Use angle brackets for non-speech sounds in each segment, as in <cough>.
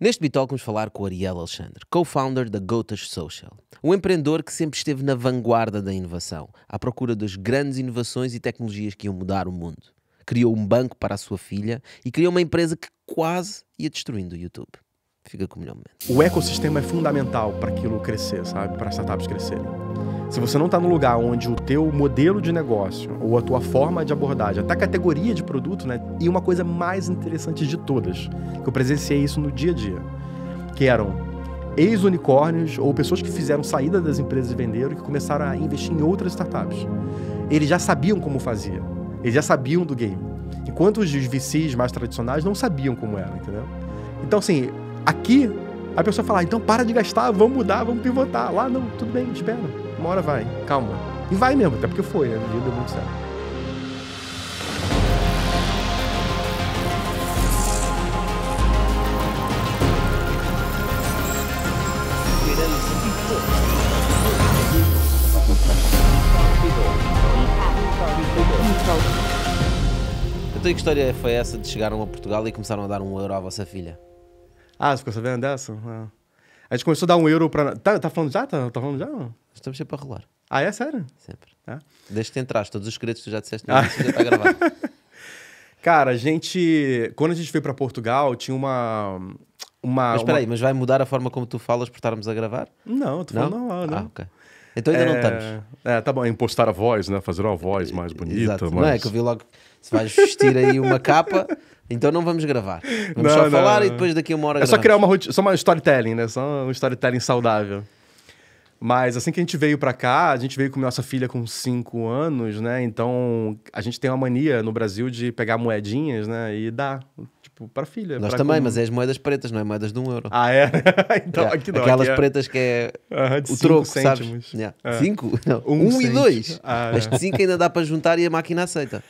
Neste Bitalk vamos falar com Ariel Alexandre, co-founder da Gotas Social, um empreendedor que sempre esteve na vanguarda da inovação, à procura das grandes inovações e tecnologias que iam mudar o mundo. Criou um banco para a sua filha e criou uma empresa que quase ia destruindo o YouTube. Fica com o melhor momento. O ecossistema é fundamental para aquilo crescer, sabe? Para as startups crescerem. Se você não está no lugar onde o teu modelo de negócio ou a tua forma de abordagem, até a categoria de produto, né? E uma coisa mais interessante de todas, que eu presenciei isso no dia a dia, que eram ex-unicórnios ou pessoas que fizeram saída das empresas e venderam que começaram a investir em outras startups. Eles já sabiam como fazia, eles já sabiam do game. Enquanto os VCs mais tradicionais não sabiam como era, entendeu? Então, assim, aqui a pessoa fala, ah, então para de gastar, vamos mudar, vamos pivotar. Lá, não, tudo bem, espera. Uma hora vai, calma. E vai mesmo, até porque foi, né? dia deu muito certo. Então, e que história foi essa de chegaram a Portugal e começaram a dar um euro à vossa filha? Ah, você ficou sabendo dessa? Ah. A gente começou a dar um euro para Tá, tá falando já? Tá, tá falando já? Estamos sempre a rolar. Ah, é sério? Sempre. deixa ah. Desde que entraste, todos os créditos que tu já disseste, ah. já está gravado. <laughs> Cara, a gente. Quando a gente foi para Portugal, tinha uma. uma mas peraí, uma... mas vai mudar a forma como tu falas por estarmos a gravar? Não, tu tô não? não. Né? Ah, ok. Então ainda é... não estamos. É, tá bom, é impostar a voz, né? Fazer uma voz mais bonita. Exato. Mas... Não é que eu vi logo. Se vais vestir aí uma <laughs> capa, então não vamos gravar. Vamos não, só não, falar e depois daqui uma hora. É gravamos. só criar uma rotina, só uma storytelling, né? Só um storytelling saudável. Mas assim que a gente veio para cá, a gente veio com nossa filha com 5 anos, né? Então a gente tem uma mania no Brasil de pegar moedinhas, né? E dar, tipo, pra filha. Nós pra também, mas é as moedas pretas, não é moedas de um euro. Ah, é? <laughs> então aqui é, não. Aquelas aqui é... pretas que é uh -huh, o troco, cêntimos. sabes? Yeah. É. Cinco? <laughs> Não, um, um e dois. Ah, é. mas cinco ainda dá para juntar e a máquina aceita.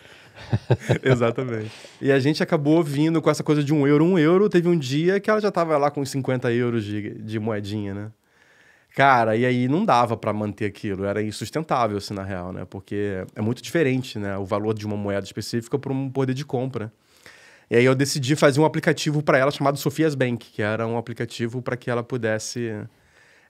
<laughs> Exatamente. E a gente acabou vindo com essa coisa de um euro, um euro. Teve um dia que ela já tava lá com 50 euros de, de moedinha, né? Cara, e aí não dava para manter aquilo, era insustentável, assim, na real, né? Porque é muito diferente, né? O valor de uma moeda específica para um poder de compra. E aí eu decidi fazer um aplicativo para ela chamado Sofias Bank, que era um aplicativo para que ela pudesse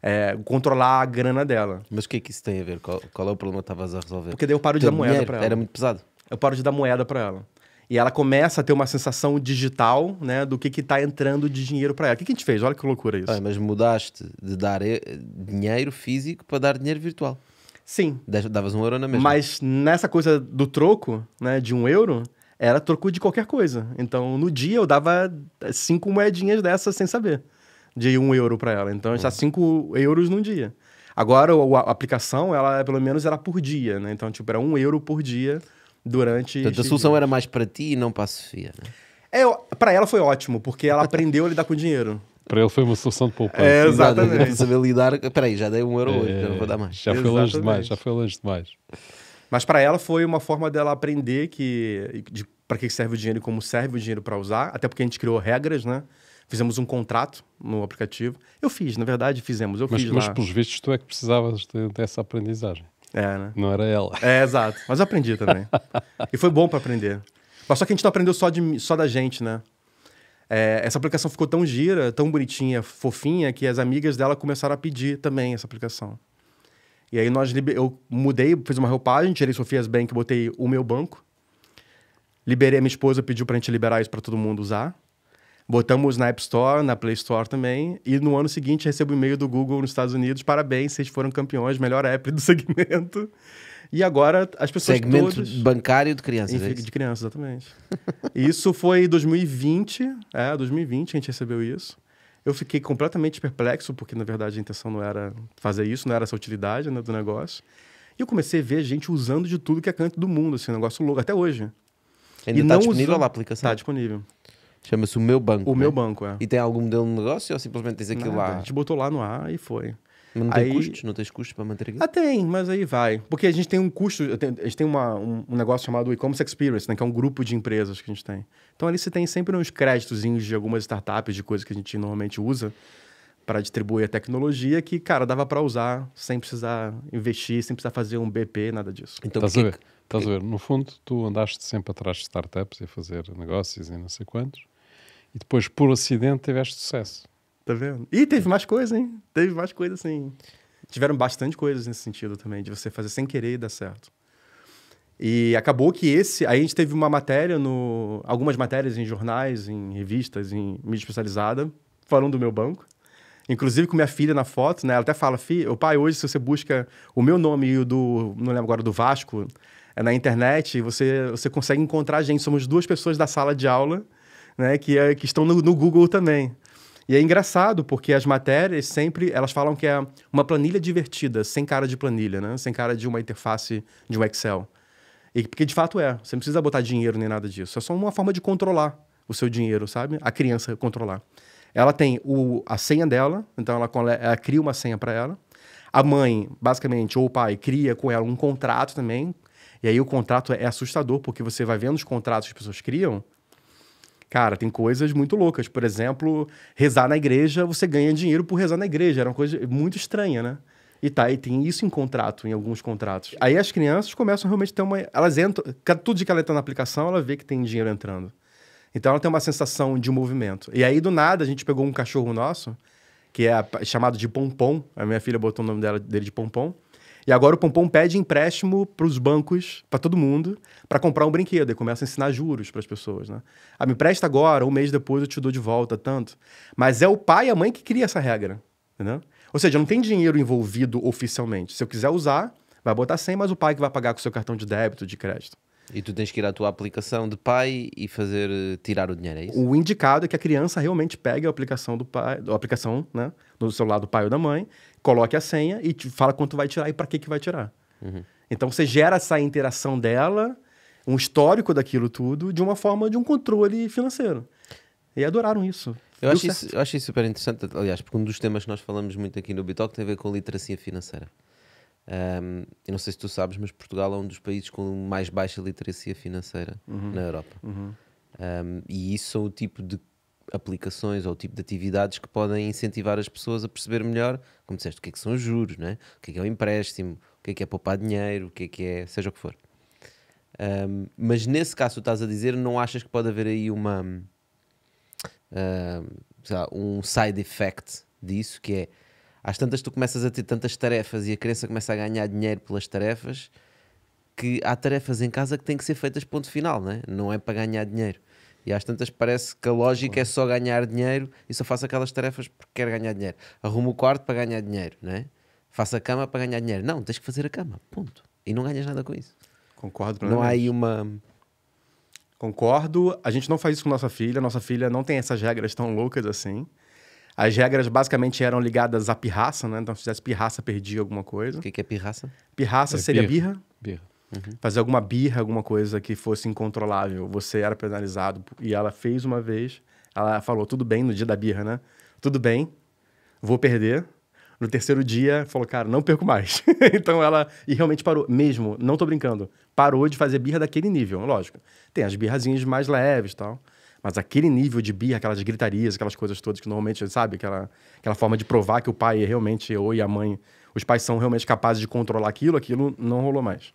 é, controlar a grana dela. Mas o que, que isso tem a ver? Qual, qual é o problema que tava a resolver? Porque daí eu paro de Teu dar moeda para ela. Era muito pesado. Eu paro de dar moeda para ela. E ela começa a ter uma sensação digital, né, do que que tá entrando de dinheiro para ela. O que, que a gente fez? Olha que loucura isso. Ah, mas mudaste de dar eh, dinheiro físico para dar dinheiro virtual. Sim. Davas um euro na mesma. Mas nessa coisa do troco, né, de um euro, era troco de qualquer coisa. Então, no dia eu dava cinco moedinhas dessas sem saber. De um euro para ela. Então, está hum. cinco euros num dia. Agora, a aplicação, ela pelo menos era por dia, né? Então, tipo, era um euro por dia durante. a solução era mais para ti e não para a Sofia. Né? É, para ela foi ótimo, porque ela aprendeu a lidar com dinheiro. Para ele foi uma solução de poupança. É, exatamente. saber lidar. Peraí, já dei um euro hoje, é, não vou dar mais. Já foi longe demais, já foi longe demais. Mas para ela foi uma forma dela aprender que para que serve o dinheiro e como serve o dinheiro para usar, até porque a gente criou regras, né? Fizemos um contrato no aplicativo. Eu fiz, na verdade, fizemos. Eu mas, fiz mas lá. pelos vistos, tu é que precisavas de, dessa aprendizagem. É, né? Não era ela. É, exato. Mas eu aprendi também. e foi bom para aprender. Mas só que a gente não aprendeu só, de, só da gente, né? É, essa aplicação ficou tão gira, tão bonitinha, fofinha, que as amigas dela começaram a pedir também essa aplicação. E aí nós eu mudei, fiz uma roupagem, tirei Sofias Bank, botei o meu banco. Liberei a minha esposa, pediu pra gente liberar isso para todo mundo usar. Botamos na App Store, na Play Store também. E no ano seguinte recebo um e-mail do Google nos Estados Unidos. Parabéns, vocês foram campeões, melhor app do <laughs> segmento. E agora as pessoas Segmento todas... bancário de crianças. Enfim, é de crianças, exatamente. <laughs> isso foi 2020. É, 2020 a gente recebeu isso. Eu fiquei completamente perplexo, porque na verdade a intenção não era fazer isso, não era essa utilidade né, do negócio. E eu comecei a ver gente usando de tudo que é canto do mundo, assim, um negócio louco, até hoje. Ainda está disponível na lá a aplicação? Está disponível. Chama-se o meu banco. O né? meu é? banco, é. E tem algum modelo de negócio ou simplesmente tens aquilo Nada. lá? A gente botou lá no ar e foi. Mas não aí... tem custos? Não tens custos para manter aquilo? Ah, tem, mas aí vai. Porque a gente tem um custo, a gente tem uma, um, negócio chamado E-Commerce Experience, né, que é um grupo de empresas que a gente tem. Então ali você tem sempre uns créditos de algumas startups, de coisas que a gente normalmente usa para distribuir a tecnologia que, cara, dava para usar sem precisar investir, sem precisar fazer um BP, nada disso. Então, tá Estás a ver? No fundo, tu andaste sempre atrás de startups e a fazer negócios e não sei quantos, e depois, por acidente, tiveste sucesso. Tá vendo? E teve mais coisa, hein? Teve mais coisa, sim. Tiveram bastante coisas nesse sentido também, de você fazer sem querer e dar certo. E acabou que esse. Aí a gente teve uma matéria no. algumas matérias em jornais, em revistas, em mídia especializada, falando do meu banco. Inclusive com minha filha na foto, né? Ela até fala, filha, o pai, hoje, se você busca o meu nome e o do. não lembro agora, do Vasco, é na internet, você, você consegue encontrar a gente. Somos duas pessoas da sala de aula, né? Que, é, que estão no, no Google também. E é engraçado, porque as matérias sempre, elas falam que é uma planilha divertida, sem cara de planilha, né? Sem cara de uma interface de um Excel. E porque de fato é, você não precisa botar dinheiro nem nada disso. É só uma forma de controlar o seu dinheiro, sabe? A criança controlar. Ela tem o, a senha dela, então ela, ela cria uma senha para ela. A mãe, basicamente, ou o pai, cria com ela um contrato também, e aí o contrato é assustador, porque você vai vendo os contratos que as pessoas criam. Cara, tem coisas muito loucas. Por exemplo, rezar na igreja, você ganha dinheiro por rezar na igreja. Era uma coisa muito estranha, né? E tá, e tem isso em contrato, em alguns contratos. Aí as crianças começam realmente a ter uma. Elas entram. Tudo que ela entra na aplicação, ela vê que tem dinheiro entrando. Então ela tem uma sensação de movimento. E aí, do nada, a gente pegou um cachorro nosso, que é chamado de Pompom. A minha filha botou o nome dela, dele de Pompom. E agora o Pompom pede empréstimo para os bancos, para todo mundo, para comprar um brinquedo. E começa a ensinar juros para as pessoas, né? Ah, me empresta agora, um mês depois eu te dou de volta, tanto. Mas é o pai e a mãe que cria essa regra, entendeu? Ou seja, não tem dinheiro envolvido oficialmente. Se eu quiser usar, vai botar 100, mas o pai que vai pagar com o seu cartão de débito, de crédito. E tu tens que ir à tua aplicação de pai e fazer eh, tirar o dinheiro, é isso? O indicado é que a criança realmente pegue a aplicação do pai, a aplicação, né, no celular do pai ou da mãe coloque a senha e fala quanto vai tirar e para que, que vai tirar. Uhum. Então você gera essa interação dela, um histórico daquilo tudo, de uma forma de um controle financeiro. E adoraram isso. Eu acho isso, eu isso super interessante, aliás, porque um dos temas que nós falamos muito aqui no Bitalk tem a ver com literacia financeira. Um, eu não sei se tu sabes, mas Portugal é um dos países com mais baixa literacia financeira uhum. na Europa. Uhum. Um, e isso é o tipo de aplicações ou o tipo de atividades que podem incentivar as pessoas a perceber melhor, como disseste, o que é que são os juros, né? o que é que é o empréstimo, o que é que é poupar dinheiro, o que é que é, seja o que for. Um, mas nesse caso, tu estás a dizer, não achas que pode haver aí uma. Um, lá, um side effect disso, que é às tantas tu começas a ter tantas tarefas e a criança começa a ganhar dinheiro pelas tarefas que há tarefas em casa que têm que ser feitas ponto final, né? não é para ganhar dinheiro. E às tantas parece que a lógica é só ganhar dinheiro e só faço aquelas tarefas porque quero ganhar dinheiro. Arrumo o quarto para ganhar dinheiro, não é? Faço a cama para ganhar dinheiro. Não, tens que fazer a cama, ponto. E não ganhas nada com isso. Concordo Não há aí uma... Concordo. A gente não faz isso com nossa filha. Nossa filha não tem essas regras tão loucas assim. As regras basicamente eram ligadas à pirraça, né? Então, se fizesse pirraça, perdia alguma coisa. O que, que é pirraça? Pirraça é seria birra. Birra. birra. Uhum. Fazer alguma birra, alguma coisa que fosse incontrolável, você era penalizado. E ela fez uma vez, ela falou: tudo bem, no dia da birra, né? Tudo bem, vou perder. No terceiro dia, falou: cara, não perco mais. <laughs> então ela. E realmente parou, mesmo, não tô brincando, parou de fazer birra daquele nível, lógico. Tem as birrazinhas mais leves tal. Mas aquele nível de birra, aquelas gritarias, aquelas coisas todas que normalmente, sabe? Aquela, aquela forma de provar que o pai é realmente, ou e a mãe, os pais são realmente capazes de controlar aquilo, aquilo não rolou mais.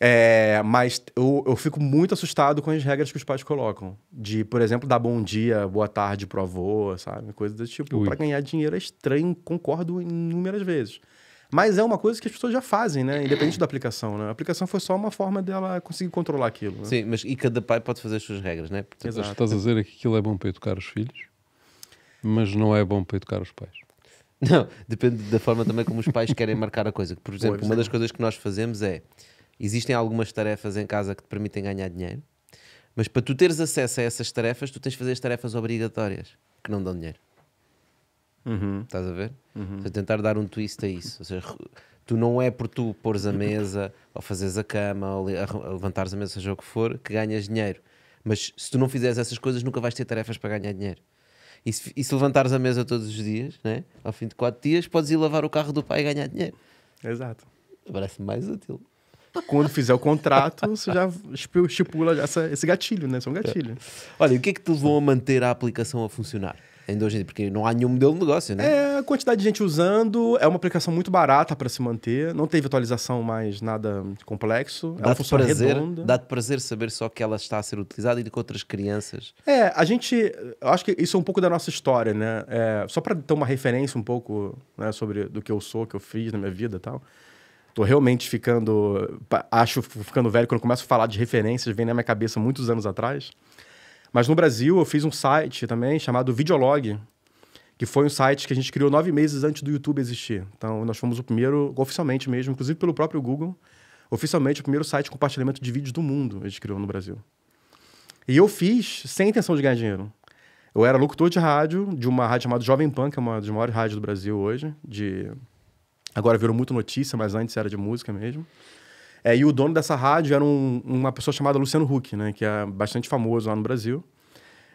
É, mas eu, eu fico muito assustado com as regras que os pais colocam. De, por exemplo, dar bom dia, boa tarde pro avô, sabe? Coisa do tipo. Para ganhar dinheiro é estranho, concordo inúmeras vezes. Mas é uma coisa que as pessoas já fazem, né? Independente da aplicação, né? A aplicação foi só uma forma dela conseguir controlar aquilo. Né? Sim, mas e cada pai pode fazer as suas regras, né? Portanto, Exato. Estás a dizer é que aquilo é bom para educar os filhos, mas não é bom para educar os pais. Não, depende da forma também como os pais querem marcar a coisa. Por exemplo, pois uma é. das coisas que nós fazemos é Existem algumas tarefas em casa que te permitem ganhar dinheiro, mas para tu teres acesso a essas tarefas, tu tens de fazer as tarefas obrigatórias que não dão dinheiro. Uhum. Estás a ver? Uhum. a tentar dar um twist a isso. Ou seja, tu não é por tu pôres a mesa, ou fazeres a cama, ou levantares a mesa, seja o que for, que ganhas dinheiro. Mas se tu não fizeres essas coisas, nunca vais ter tarefas para ganhar dinheiro. E se, e se levantares a mesa todos os dias, né? ao fim de quatro dias, podes ir lavar o carro do pai e ganhar dinheiro. Exato. Parece mais útil. Quando fizer o contrato, você já estipula essa, esse gatilho, né? São é um gatilho. É. Olha, o que é que te levou a manter a aplicação a funcionar? Ainda hoje, porque não há nenhum modelo de negócio, né? É, a quantidade de gente usando, é uma aplicação muito barata para se manter, não teve atualização mais nada complexo. É dá-te ela funciona prazer, redonda. Dá-te prazer saber só que ela está a ser utilizada e de que outras crianças. É, a gente. Eu acho que isso é um pouco da nossa história, né? É, só para ter uma referência um pouco né, sobre do que eu sou, que eu fiz na minha vida e tal. Tô realmente ficando. Acho ficando velho quando começo a falar de referências, vem na minha cabeça muitos anos atrás. Mas no Brasil eu fiz um site também chamado Videolog, que foi um site que a gente criou nove meses antes do YouTube existir. Então nós fomos o primeiro, oficialmente mesmo, inclusive pelo próprio Google, oficialmente o primeiro site de compartilhamento de vídeos do mundo a gente criou no Brasil. E eu fiz sem intenção de ganhar dinheiro. Eu era locutor de rádio de uma rádio chamada Jovem Pan, que é uma das maiores rádios do Brasil hoje, de Agora virou muito notícia, mas antes era de música mesmo. É, e o dono dessa rádio era um, uma pessoa chamada Luciano Huck, né? Que é bastante famoso lá no Brasil.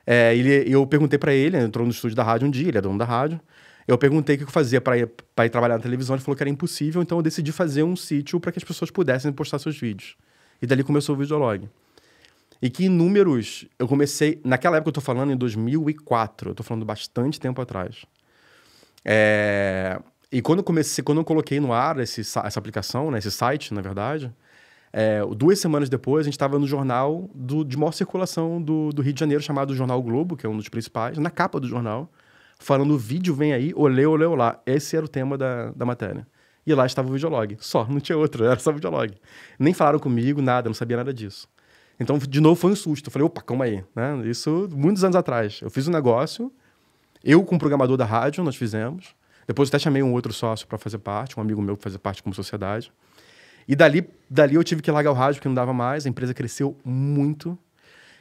É, ele, eu perguntei para ele, ele entrou no estúdio da rádio um dia, ele é dono da rádio. Eu perguntei o que eu fazia para ir, ir trabalhar na televisão, ele falou que era impossível, então eu decidi fazer um sítio para que as pessoas pudessem postar seus vídeos. E dali começou o videolog. E que inúmeros números, eu comecei, naquela época eu tô falando em 2004, eu tô falando bastante tempo atrás. É, e quando, comecei, quando eu coloquei no ar esse, essa aplicação, né, esse site, na verdade, é, duas semanas depois a gente estava no jornal do, de maior circulação do, do Rio de Janeiro, chamado Jornal Globo, que é um dos principais, na capa do jornal, falando o vídeo vem aí, olê, olê, olá. Esse era o tema da, da matéria. E lá estava o videolog. Só, não tinha outro, era só o videolog. Nem falaram comigo, nada, não sabia nada disso. Então, de novo, foi um susto. Eu falei, opa, calma aí. Né? Isso muitos anos atrás. Eu fiz um negócio, eu com o um programador da rádio, nós fizemos. Depois até chamei um outro sócio para fazer parte, um amigo meu para fazer parte como sociedade. E dali, dali eu tive que largar o rádio, que não dava mais, a empresa cresceu muito.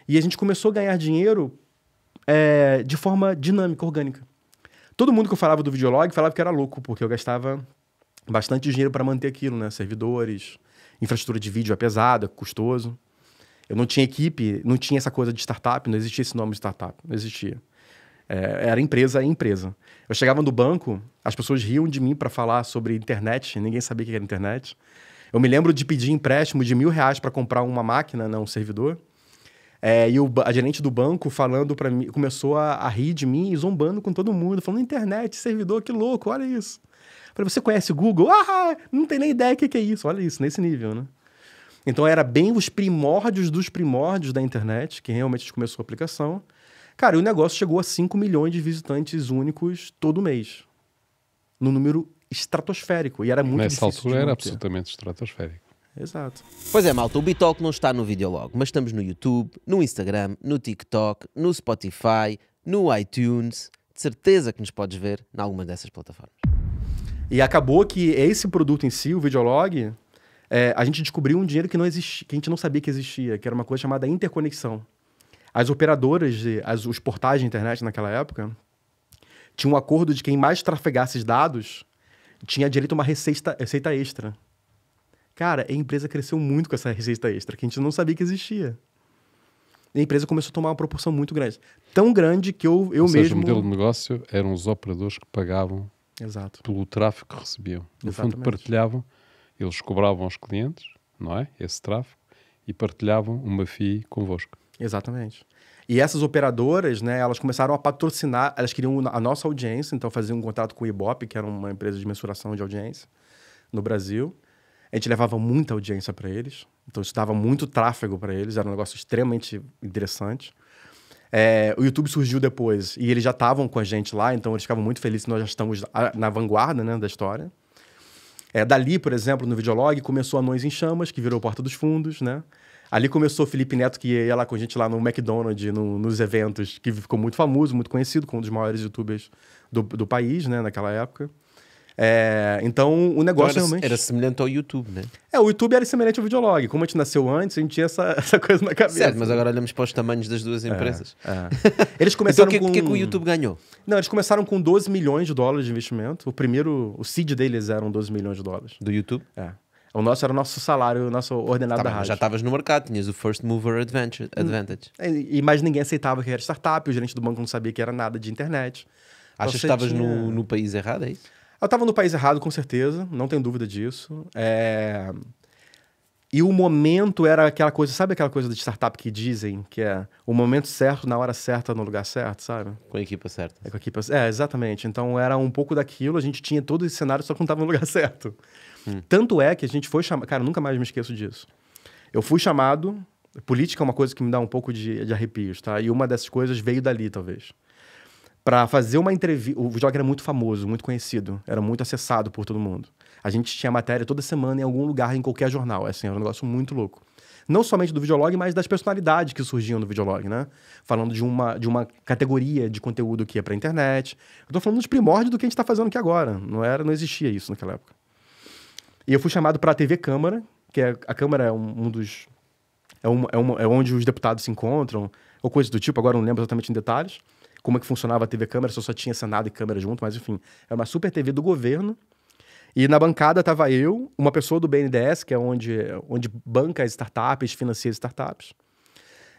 E a gente começou a ganhar dinheiro é, de forma dinâmica, orgânica. Todo mundo que eu falava do videolog falava que era louco, porque eu gastava bastante dinheiro para manter aquilo, né? Servidores, infraestrutura de vídeo é pesada, custoso. Eu não tinha equipe, não tinha essa coisa de startup, não existia esse nome de startup, não existia. É, era empresa em empresa. Eu chegava no banco, as pessoas riam de mim para falar sobre internet, ninguém sabia o que era internet. Eu me lembro de pedir empréstimo de mil reais para comprar uma máquina, não né, um servidor. É, e o, a gerente do banco falando para mim, começou a, a, rir de mim zombando com todo mundo, falando: internet, servidor, que louco, olha isso. falei: você conhece o Google? <laughs> Ah, não tem nem ideia o que, que é isso, olha isso, nesse nível, né? Então era bem os primórdios dos primórdios da internet, que realmente começou a aplicação. Cara, e o negócio chegou a 5 milhões de visitantes únicos todo mês. No número estratosférico. E era muito Nessa difícil. Nessa altura era absolutamente estratosférico. Exato. Pois é, malta, o Bitalk não está no Videolog, mas estamos no YouTube, no Instagram, no TikTok, no Spotify, no iTunes. De certeza que nos podes ver em alguma dessas plataformas. E acabou que esse produto em si, o Videolog, é, a gente descobriu um dinheiro que não existia, que a gente não sabia que existia, que era uma coisa chamada interconexão as operadoras, de, as, os portais de internet naquela época, tinham um acordo de quem mais trafegasse os dados tinha direito a uma receita, receita extra. Cara, a empresa cresceu muito com essa receita extra, que a gente não sabia que existia. a empresa começou a tomar uma proporção muito grande. Tão grande que eu, eu Ou mesmo. Seja, o modelo de negócio eram os operadores que pagavam Exato. pelo tráfego que recebiam. No Exatamente. fundo, partilhavam, eles cobravam aos clientes, não é? Esse tráfego, e partilhavam uma FI convosco. Exatamente. E essas operadoras, né, elas começaram a patrocinar, elas queriam a nossa audiência, então faziam um contrato com o Ibope, que era uma empresa de mensuração de audiência no Brasil. A gente levava muita audiência para eles, então isso dava muito tráfego para eles, era um negócio extremamente interessante. É, o YouTube surgiu depois e eles já estavam com a gente lá, então eles ficavam muito felizes, nós já estamos na vanguarda né, da história. É, dali, por exemplo, no Videolog, começou Anões em Chamas, que virou Porta dos Fundos, né? Ali começou o Felipe Neto, que ia lá com a gente lá no McDonald's, no, nos eventos, que ficou muito famoso, muito conhecido, com um dos maiores youtubers do, do país, né, naquela época. É, então, o negócio então era, realmente... Era semelhante ao YouTube, né? É, o YouTube era semelhante ao Videolog. Como a gente nasceu antes, a gente tinha essa, <laughs> essa coisa na cabeça. Certo, mas agora olhamos para os tamanhos das duas é, empresas. É, é. <laughs> Eles então, começaram então, com... que, que o YouTube ganhou? Não, eles começaram com 12 milhões de dólares de investimento. O primeiro... O seed deles eram 12 milhões de dólares. Do YouTube? É. O nosso era o nosso salário, o nosso ordenado tá, da rádio. Já estavas no mercado, tinhas o First Mover Advantage. Hum. E, é, e mais ninguém aceitava que era startup, o gerente do banco não sabia que era nada de internet. Achas que estavas tinha... no, no país errado, é isso? Eu estava no país errado, com certeza, não tenho dúvida disso. É... E o momento era aquela coisa, sabe aquela coisa de startup que dizem que é o momento certo, na hora certa, no lugar certo, sabe? Com a equipa certa. É, com a equipa. é exatamente. Então era um pouco daquilo, a gente tinha todo esse cenário, só que não estava no lugar <laughs> certo. Hum. Tanto é que a gente foi chamado. Cara, nunca mais me esqueço disso. Eu fui chamado. Política é uma coisa que me dá um pouco de, de arrepios, tá? E uma dessas coisas veio dali, talvez. Para fazer uma entrevista. O Joga era muito famoso, muito conhecido, era muito acessado por todo mundo. A gente tinha matéria toda semana em algum lugar, em qualquer jornal. Assim, era um negócio muito louco não somente do videolog, mas das personalidades que surgiam no videolog, né? Falando de uma, de uma categoria de conteúdo que ia para a internet. Eu tô falando dos primórdios do que a gente está fazendo aqui agora. Não era, não existia isso naquela época. E eu fui chamado para a TV Câmara, que é, a Câmara é um, um dos. É, um, é, um, é onde os deputados se encontram, ou coisa do tipo, agora não lembro exatamente em detalhes como é que funcionava a TV Câmara, só, só tinha Senado e Câmara junto, mas enfim, era uma super TV do governo. E na bancada estava eu, uma pessoa do BNDES, que é onde, onde banca startups, financia startups,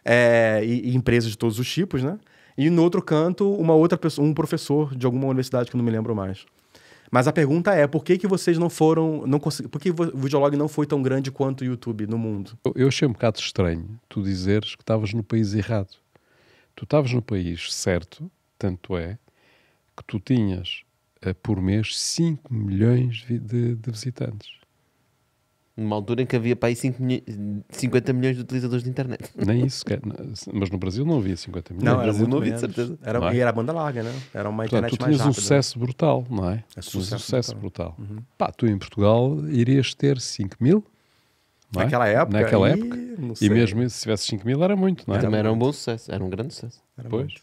é, e, e, empresas de todos os tipos, né? E no outro canto, uma outra pessoa, um professor de alguma universidade que eu não me lembro mais. Mas a pergunta é, por que, que vocês não foram... Não consegui, por que o Videolog não foi tão grande quanto o YouTube no mundo? Eu, eu achei um bocado estranho tu dizeres que estavas no país errado. Tu estavas no país certo, tanto é, que tu tinhas eh, por mês 5 milhões de, de, de visitantes. Numa altura em que havia para aí 50 milhões de utilizadores de internet. Nem é isso, mas no Brasil não havia 50 milhões. Não, no Brasil não havia, de certeza. Era, é? E era banda larga, né? Era uma Portanto, internet tu tinhas mais rápida. um sucesso brutal, não é? é sucesso um sucesso brutal. brutal. Uhum. Pá, tu em Portugal irias ter 5 mil? É? Naquela época? Naquela época. E, e mesmo se tivesse 5 mil era muito, não é? Também era um bom sucesso, era um grande sucesso. Era pois. Muito.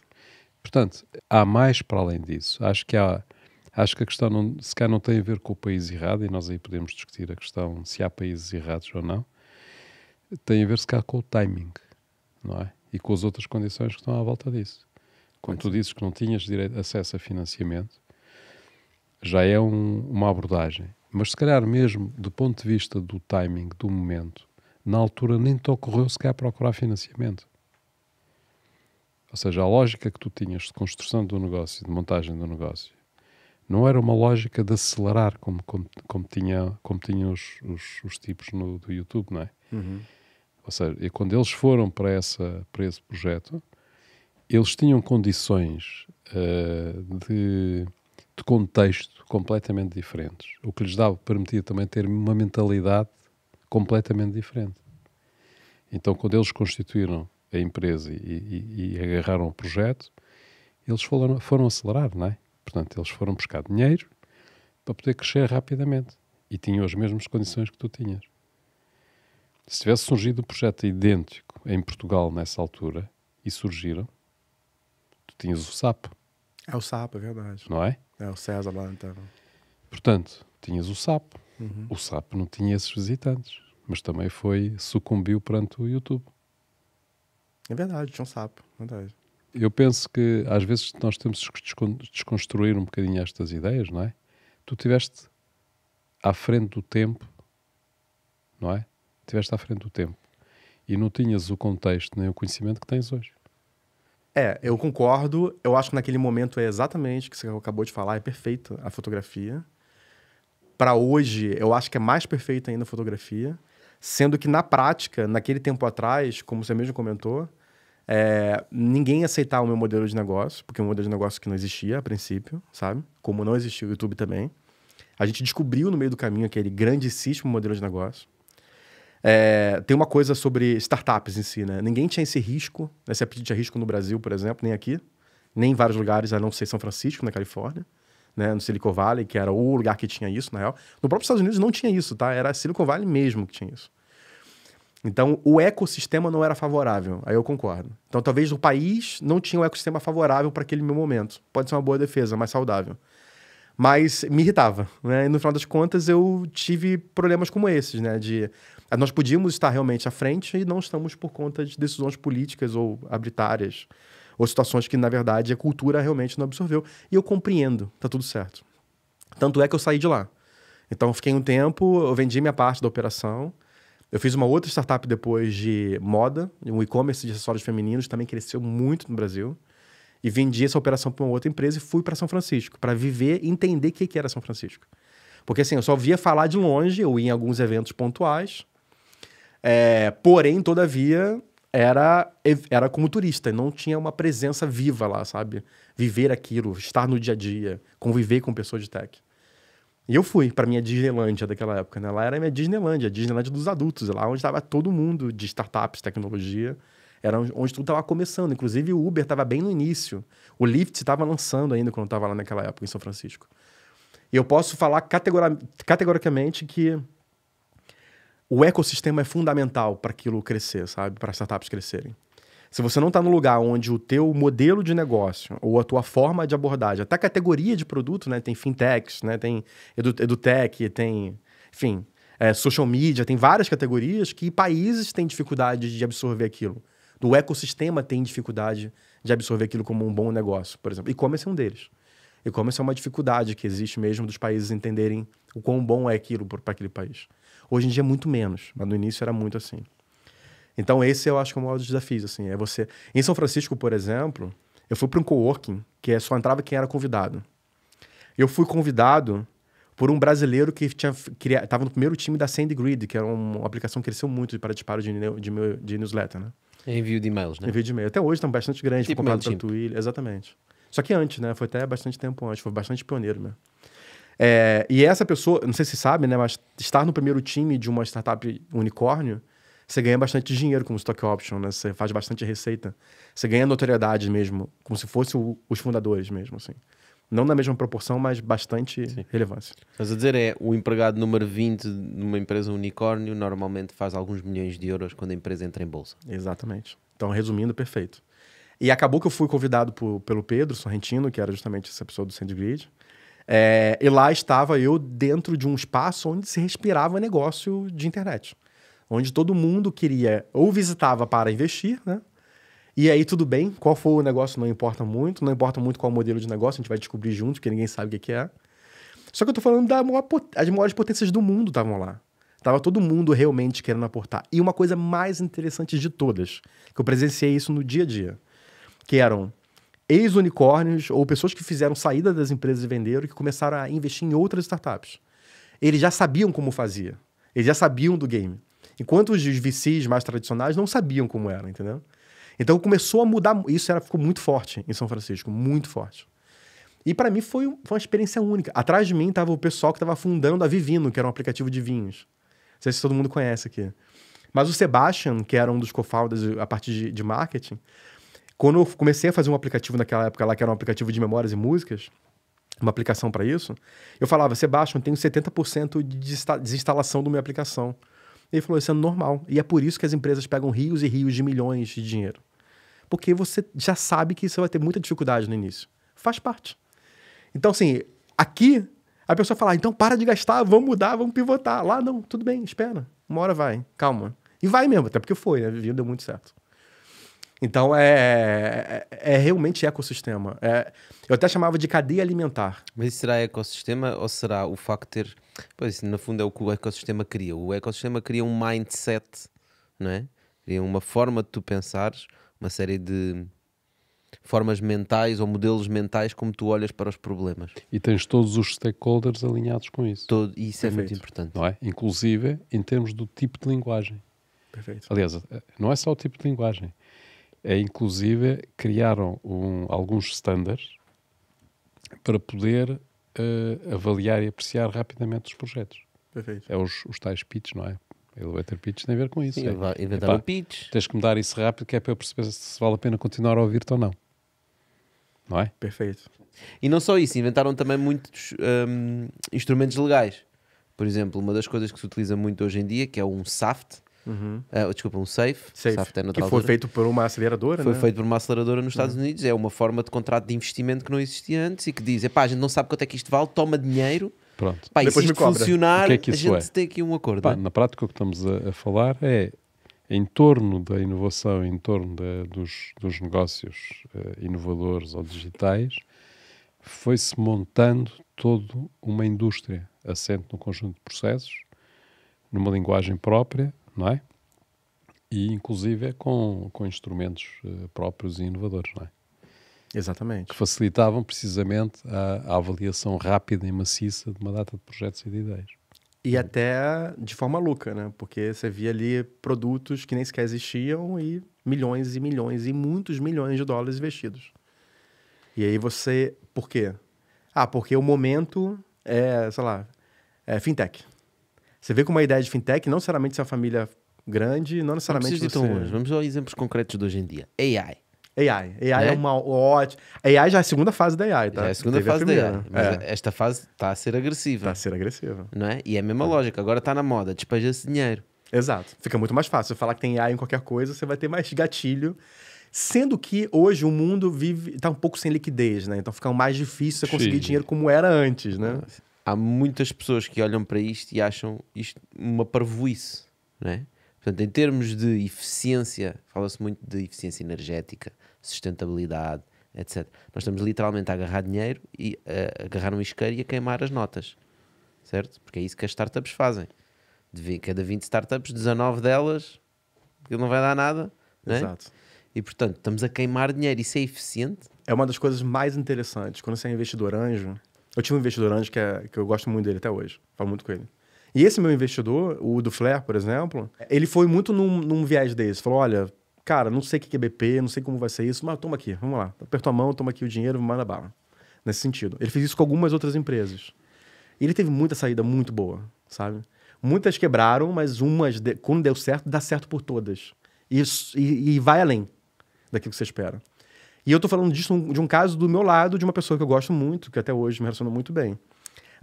Portanto, há mais para além disso. Acho que há Acho que a questão, não, se cá não tem a ver com o país errado, e nós aí podemos discutir a questão se há países errados ou não, tem a ver se cá com o timing, não é? E com as outras condições que estão à volta disso. Quando tu é. dizes que não tinhas direito, acesso a financiamento, já é um, uma abordagem. Mas se calhar mesmo do ponto de vista do timing, do momento, na altura nem te ocorreu sequer procurar financiamento. Ou seja, a lógica que tu tinhas de construção do negócio, de montagem do negócio, não era uma lógica de acelerar como, como, como tinha, como tinham os, os, os, tipos no, do YouTube, não é? Uhum. Ou seja, e quando eles foram para, essa, para esse projeto, eles tinham condições uh, de, de, contexto completamente diferentes, o que lhes dava, permitia também ter uma mentalidade completamente diferente. Então, quando eles constituíram a empresa e, e, e agarraram o projeto, eles foram, foram acelerar, não é? Portanto, eles foram buscar dinheiro para poder crescer rapidamente e tinham as mesmas condições que tu tinhas. Se tivesse surgido um projeto idêntico em Portugal nessa altura e surgiram, tu tinhas o SAP. É o SAP, é verdade. Não é? É o César lá então. Portanto, tinhas o SAP. Uhum. O SAP não tinha esses visitantes, mas também foi sucumbiu perante o YouTube. É verdade, tinha um SAP, verdade eu penso que às vezes nós temos que desconstruir um bocadinho estas ideias, não é? Tu tiveste à frente do tempo, não é? Tiveste à frente do tempo e não tinhas o contexto nem o conhecimento que tens hoje. É, eu concordo. Eu acho que naquele momento é exatamente o que você acabou de falar, é perfeita a fotografia. Para hoje, eu acho que é mais perfeita ainda a fotografia, sendo que na prática, naquele tempo atrás, como você mesmo comentou, é, ninguém aceitar o meu modelo de negócio, porque é um modelo de negócio que não existia a princípio, sabe? Como não existia o YouTube também. A gente descobriu no meio do caminho aquele grandíssimo modelo de negócio. É, tem uma coisa sobre startups em si, né? Ninguém tinha esse risco, esse né? apetite a risco no Brasil, por exemplo, nem aqui, nem em vários lugares, a não ser São Francisco, na Califórnia, né? no Silicon Valley, que era o lugar que tinha isso, na real. No próprio Estados Unidos não tinha isso, tá? Era Silicon Valley mesmo que tinha isso. Então, o ecossistema não era favorável. Aí eu concordo. Então, talvez o país não tinha um ecossistema favorável para aquele meu momento. Pode ser uma boa defesa, mais saudável. Mas me irritava, né? E no final das contas, eu tive problemas como esses, né? De eh, nós podíamos estar realmente à frente e não estamos por conta de decisões políticas ou arbitrárias ou situações que, na verdade, a cultura realmente não absorveu. E eu compreendo, tá tudo certo. Tanto é que eu saí de lá. Então, eu fiquei um tempo, eu vendi minha parte da operação, eu fiz uma outra startup depois de moda, um e-commerce de acessórios femininos, também cresceu muito no Brasil. E vendi essa operação para uma outra empresa e fui para São Francisco, para viver e entender o que, que era São Francisco. Porque assim, eu só via falar de longe, ou ia em alguns eventos pontuais. É, porém, todavia, era, era como turista, não tinha uma presença viva lá, sabe? Viver aquilo, estar no dia a dia, conviver com pessoas de tech. E eu fui para minha Disneylandia daquela época, né? Lá era a minha Disneylandia a Disneylandia dos adultos, lá onde estava todo mundo de startups, tecnologia, era onde tudo estava começando. Inclusive o Uber estava bem no início, o Lyft estava lançando ainda quando estava lá naquela época em São Francisco. E eu posso falar categori categoricamente que o ecossistema é fundamental para aquilo crescer, sabe? Para startups crescerem. Se você não está no lugar onde o teu modelo de negócio ou a tua forma de abordagem, até a categoria de produto, né? Tem fintechs, né? Tem edu edutech, tem, enfim, é, social media, tem várias categorias que países têm dificuldade de absorver aquilo. O ecossistema tem dificuldade de absorver aquilo como um bom negócio, por exemplo. E-commerce é um deles. E-commerce é uma dificuldade que existe mesmo dos países entenderem o quão bom é aquilo para aquele país. Hoje em dia é muito menos, mas no início era muito assim. Então, esse eu acho que é o maior dos desafios, assim. É você... Em São Francisco, por exemplo, eu fui para um coworking que é, só entrava quem era convidado. Eu fui convidado por um brasileiro que estava no primeiro time da SendGrid, que era é uma aplicação que cresceu muito para disparo de, de, de newsletter, né? envio de e-mails, né? Envio de e-mail. Até hoje estão bastante grande, tipo comprado para Exatamente. Só que antes, né? Foi até bastante tempo antes, foi bastante pioneiro mesmo. É, e essa pessoa, não sei se sabe, né? Mas estar no primeiro time de uma startup unicórnio você ganha bastante dinheiro como stock option, né? Você faz bastante receita. Você ganha notoriedade mesmo, como se fosse o, os fundadores mesmo, assim. Não na mesma proporção, mas bastante Sim. relevância. Mas a dizer é, o empregado número 20 numa empresa unicórnio normalmente faz alguns milhões de euros quando a empresa entra em bolsa. Exatamente. Então, resumindo, perfeito. E acabou que eu fui convidado por, pelo Pedro Sorrentino, que era justamente essa pessoa do Sandgrid. É, e lá estava eu dentro de um espaço onde se respirava negócio de internet onde todo mundo queria ou visitava para investir, né? E aí, tudo bem, qual for o negócio não importa muito, não importa muito qual o modelo de negócio, a gente vai descobrir junto, porque ninguém sabe o que é. Só que eu tô falando das maior, maiores potências do mundo estavam lá. Tava todo mundo realmente querendo aportar. E uma coisa mais interessante de todas, que eu presenciei isso no dia a dia, que eram ex-unicórnios ou pessoas que fizeram saída das empresas e venderam e que começaram a investir em outras startups. Eles já sabiam como fazia. Eles já sabiam do game. Enquanto os VCs mais tradicionais não sabiam como era, entendeu? Então começou a mudar, isso era, ficou muito forte em São Francisco, muito forte. E para mim foi, foi, uma experiência única. Atrás de mim estava o pessoal que estava fundando a Vivino, que era um aplicativo de vinhos. Não sei se todo mundo conhece aqui. Mas o Sebastian, que era um dos co-founders a partir de, de, marketing, quando eu comecei a fazer um aplicativo naquela época lá, que era um aplicativo de memórias e músicas, uma aplicação para isso, eu falava, Sebastian, tenho 70% de desinstalação do minha aplicação. Ele falou: isso é normal. E é por isso que as empresas pegam rios e rios de milhões de dinheiro. Porque você já sabe que você vai ter muita dificuldade no início. Faz parte. Então, assim, aqui a pessoa fala: então para de gastar, vamos mudar, vamos pivotar. Lá não, tudo bem, espera. Uma hora vai, calma. E vai mesmo, até porque foi, né? Viu, deu muito certo. Então é, é, é, é realmente ecossistema. É, eu até chamava de cadeia alimentar. Mas será ecossistema ou será o facto de ter. Pois, no fundo é o que o ecossistema cria. O ecossistema cria um mindset, não é? Cria uma forma de tu pensares, uma série de formas mentais ou modelos mentais como tu olhas para os problemas. E tens todos os stakeholders alinhados com isso. Todo, e isso Perfeito. é muito importante. Não é? Inclusive em termos do tipo de linguagem. Perfeito. Aliás, não é só o tipo de linguagem é, inclusive criaram um, alguns standards para poder uh, avaliar e apreciar rapidamente os projetos. Perfeito. É os, os tais pitches, não é? Elevator pitch tem a ver com isso. Sim, é. Evitar pitch. Tens que mudar isso rápido, que é para eu perceber se vale a pena continuar a ouvir-te ou não. Não é? Perfeito. E não só isso, inventaram também muitos um, instrumentos legais. Por exemplo, uma das coisas que se utiliza muito hoje em dia, que é um SAFT, Uhum. Uh, desculpa, um safe, safe. que foi feito por uma aceleradora. Foi né? feito por uma aceleradora nos Estados uhum. Unidos. É uma forma de contrato de investimento que não existia antes e que diz: pá, a gente não sabe quanto é que isto vale, toma dinheiro. Pronto. Pá, Depois se isto funcionar, que é que a gente é? tem aqui um acordo. Pá, né? na prática, o que estamos a, a, falar é em torno da inovação, em torno dos, dos, negócios uh, inovadores ou digitais, foi-se montando toda uma indústria assente num conjunto de processos, numa linguagem própria não é? E inclusive é com, com instrumentos eh, próprios e inovadores, não é? Exatamente. Que facilitavam precisamente a, a avaliação rápida e maciça de uma data de projetos e de ideias. E até de forma louca, né? Porque você via ali produtos que nem sequer existiam e milhões e milhões e muitos milhões de dólares investidos. E aí você. Por quê? Ah, porque o momento é, sei lá, é fintech. Você vê como uma ideia de fintech, não necessariamente se é uma família grande, não necessariamente. Não você... tão longe. Vamos aos exemplos concretos de hoje em dia. AI. AI. AI é né? uma ótima. AI já é a segunda fase da AI, tá? Já é a segunda Teve fase a da AI. Né? Mas é. esta fase está a ser agressiva. Está a ser agressiva. Não é? E é a mesma é. lógica. Agora está na moda. Despeja-se dinheiro. Exato. Fica muito mais fácil. Você falar que tem AI em qualquer coisa, você vai ter mais gatilho. Sendo que hoje o mundo vive está um pouco sem liquidez, né? Então fica mais difícil você conseguir Sim. dinheiro como era antes, né? Nossa há muitas pessoas que olham para isto e acham isto uma parvoíce, né? Portanto, em termos de eficiência, fala-se muito de eficiência energética, sustentabilidade, etc. Nós estamos literalmente a agarrar dinheiro e a eh, agarrar um isqueiro e a queimar as notas, certo? Porque é isso que as startups fazem. De cada 20 startups, 19 delas, que não vai dar nada, né? Exato. E portanto, estamos a queimar dinheiro, isso é eficiente? É uma das coisas mais interessantes. Quando você é investidor anjo, eu tinha um investidor antes que, é, que eu gosto muito dele até hoje. Falo muito com ele. E esse meu investidor, o do Flair, por exemplo, ele foi muito num, num viés desse. Falou: olha, cara, não sei o que é BP, não sei como vai ser isso, mas toma aqui, vamos lá. aperta a mão, toma aqui o dinheiro, manda bala. Nesse sentido. Ele fez isso com algumas outras empresas. E ele teve muita saída muito boa, sabe? Muitas quebraram, mas umas, de... quando deu certo, dá certo por todas. E, e, e vai além daquilo que você espera. E eu estou falando disso de um caso do meu lado, de uma pessoa que eu gosto muito, que até hoje me relacionou muito bem.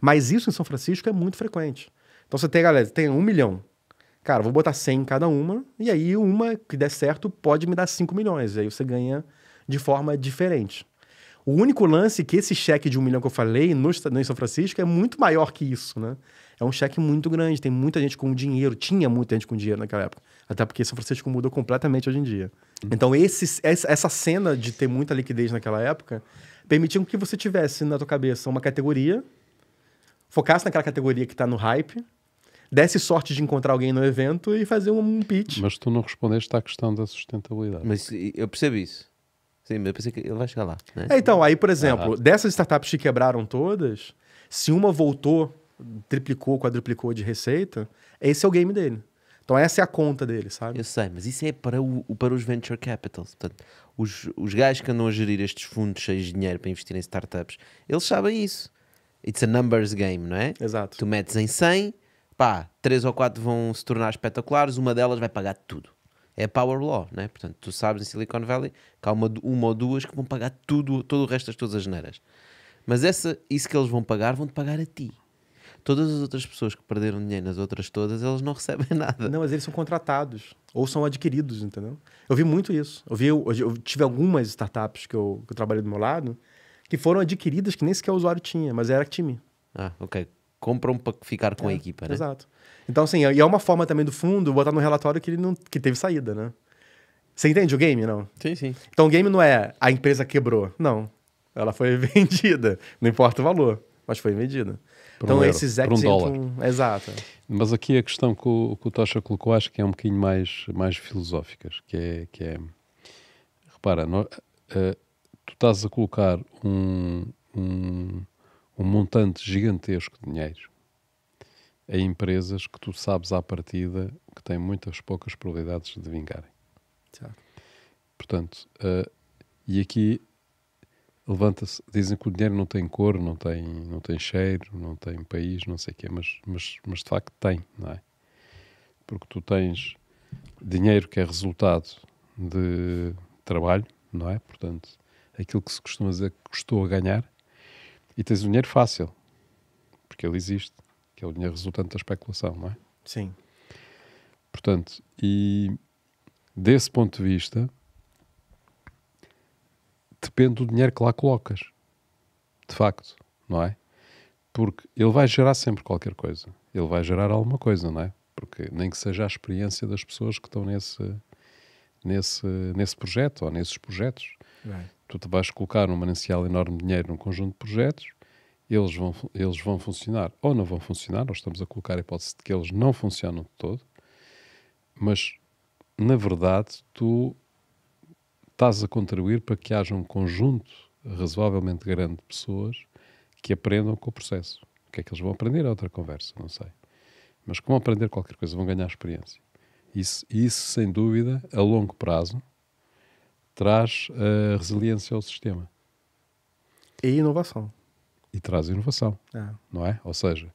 Mas isso em São Francisco é muito frequente. Então você tem, galera, tem um milhão. Cara, vou botar 100 em cada uma, e aí uma que der certo pode me dar 5 milhões. E aí você ganha de forma diferente. O único lance é que esse cheque de um milhão que eu falei no, no São Francisco é muito maior que isso, né? é um cheque muito grande. Tem muita gente com dinheiro, tinha muita gente com dinheiro naquela época. Até porque São Francisco mudou completamente hoje em dia. Uhum. Então, esse, essa cena de ter muita liquidez naquela época permitiu que você tivesse na tua cabeça uma categoria, focasse naquela categoria que está no hype, desse sorte de encontrar alguém no evento e fazer um pitch. Mas tu não respondeste à questão da sustentabilidade. Mas eu percebo isso. Sim, eu pensei que ele vai chegar lá. Né? É, então, aí, por exemplo, ah, dessas startups que quebraram todas, se uma voltou triplicou, quadruplicou de receita, esse é o game dele. Então essa é a conta dele, sabe? Eu sei, mas isso é para, o, para os venture capitals. Portanto, os, os gajos que andam a gerir estes fundos cheios de dinheiro para investir em startups, eles sabem isso. It's a numbers game, não é? Exato. Tu metes em 100, pá, 3 ou 4 vão se tornar espetaculares, uma delas vai pagar tudo. É a power law, né? Portanto, tu sabes em Silicon Valley que há uma, uma ou duas que vão pagar tudo, todo o resto das tuas asneiras. Mas essa, isso que eles vão pagar, vão-te pagar a ti. Todas as outras pessoas que perderam dinheiro nas outras todas, elas não <laughs> recebem nada. Não, mas eles são contratados ou são adquiridos, entendeu? Eu vi muito isso. Eu, vi, eu, eu tive algumas startups que eu, que eu trabalhei do meu lado que foram adquiridas que nem sequer o usuário tinha, mas era time. Ah, ok. Compram para ficar com é, a equipa, né? Exato. Então, assim, e é uma forma também do fundo botar no relatório que ele não que teve saída, né? Você entende o game, não? Sim, sim. Então, o game não é a empresa quebrou. Não. Ela foi <laughs> vendida. Não importa o valor, mas foi vendida então um esses é exemplos, um dólar. Exato. Mas aqui a questão que o, que o Tocha colocou acho que é um bocadinho mais, mais filosóficas, que é, que é repara, uh, tu estás a colocar um, um, um montante gigantesco de dinheiro em empresas que tu sabes à partida que têm muitas poucas probabilidades de vingarem. Certo. Portanto, uh, e aqui levanta-se, dizem que o dinheiro não tem cor, não tem, não tem cheiro, não tem país, não sei o quê, mas, mas, mas de facto tem, não é? Porque tu tens dinheiro que é resultado de trabalho, não é? Portanto, aquilo que se costuma dizer que custou a ganhar, e tens o dinheiro fácil, porque ele existe, que é o dinheiro resultante da especulação, não é? Sim. Portanto, e desse ponto de vista, depende do dinheiro que lá colocas. De facto, não é? Porque ele vai gerar sempre qualquer coisa. Ele vai gerar alguma coisa, não é? Porque nem que seja a experiência das pessoas que estão nesse, nesse, nesse projeto ou nesses projetos. Tu te vais colocar um manancial enorme de dinheiro num conjunto de projetos, eles vão, eles vão funcionar ou não vão funcionar. Nós estamos a colocar a hipótese de que eles não funcionam de todo, mas na verdade tu estás a contribuir para que haja um conjunto razoavelmente grande de pessoas que aprendam com o processo. O que é que eles vão aprender é outra conversa, não sei. Mas como aprender qualquer coisa, vão ganhar experiência. Isso, isso sem dúvida, a longo prazo, traz eh, resiliência ao sistema. E inovação. E traz inovação, é. não é? Ou seja,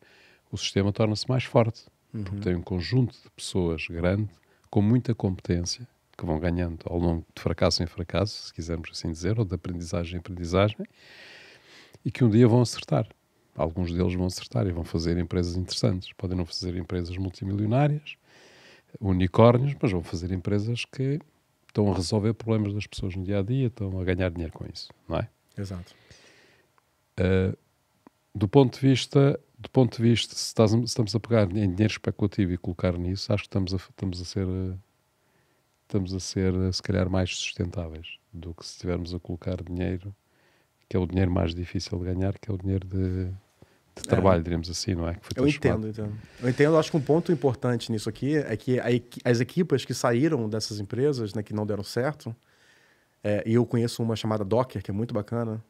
o sistema torna-se mais forte, uhum. porque tem um conjunto de pessoas grande, com muita competência, que vão ganhando ao longo de fracasso em fracasso, se quisermos assim dizer, ou de aprendizagem em aprendizagem, e que um dia vão acertar. Alguns deles vão acertar e vão fazer empresas interessantes. Podem não fazer empresas multimilionárias, unicórnios, mas vão fazer empresas que estão a resolver problemas das pessoas no dia a dia, estão a ganhar dinheiro com isso, não é? Exato. Uh, do ponto de vista do ponto de vista, se, estás, estamos a pegar em dinheiro especulativo e colocar nisso, acho que estamos a, estamos a ser ah, estamos a ser, se calhar, mais sustentáveis do que se estivermos a colocar dinheiro, que é o dinheiro mais difícil de ganhar, que é o dinheiro de, de é. trabalho, é. diríamos assim, não é? eu entendo, então Eu entendo, acho que um ponto importante nisso aqui é que as equipas que saíram dessas empresas, né, que não deram certo, é, e eu conheço uma chamada Docker, que é muito bacana.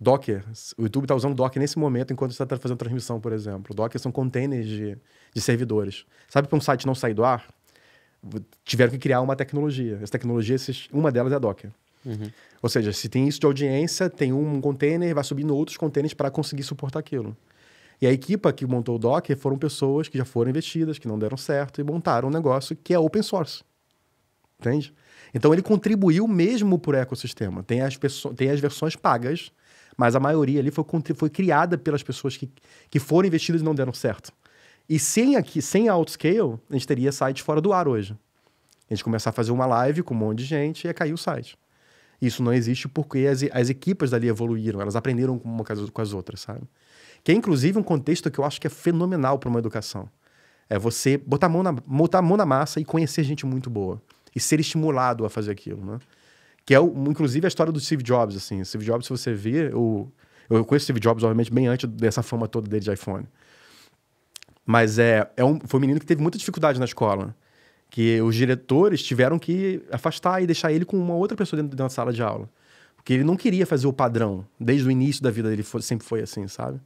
Docker, o YouTube está usando Docker nesse momento enquanto está fazendo transmissão, por exemplo. Docker são containers de, de servidores. Sabe para um site não sair do ar? tiveram que criar uma tecnologia. Essa tecnologia, uma delas é a Docker. Uhum. Ou seja, se tem isso de audiência, tem um container, vai subindo outros containers para conseguir suportar aquilo. E a equipa que montou o Docker foram pessoas que já foram investidas, que não deram certo e montaram um negócio que é open source. Entende? Então ele contribuiu mesmo para o ecossistema. Tem as, tem as versões pagas, mas a maioria ali foi, foi criada pelas pessoas que, que foram investidas e não deram certo. E sem aqui, sem a Outscale, a gente teria site fora do ar hoje. A gente começar a fazer uma live com um monte de gente e ia cair o site. Isso não existe porque as, as equipas dali evoluíram, elas aprenderam uma com as outras, sabe? Que é inclusive um contexto que eu acho que é fenomenal para uma educação. É você botar a, mão na, botar a mão na massa e conhecer gente muito boa. E ser estimulado a fazer aquilo, né? Que é, o, inclusive, a história do Steve Jobs, assim. Steve Jobs, se você ver, eu, eu conheço Steve Jobs, obviamente, bem antes dessa fama toda dele de iPhone. Mas é, é um, foi um menino que teve muita dificuldade na escola. Que os diretores tiveram que afastar e deixar ele com uma outra pessoa dentro, dentro da sala de aula. Porque ele não queria fazer o padrão. Desde o início da vida dele foi, sempre foi assim, sabe?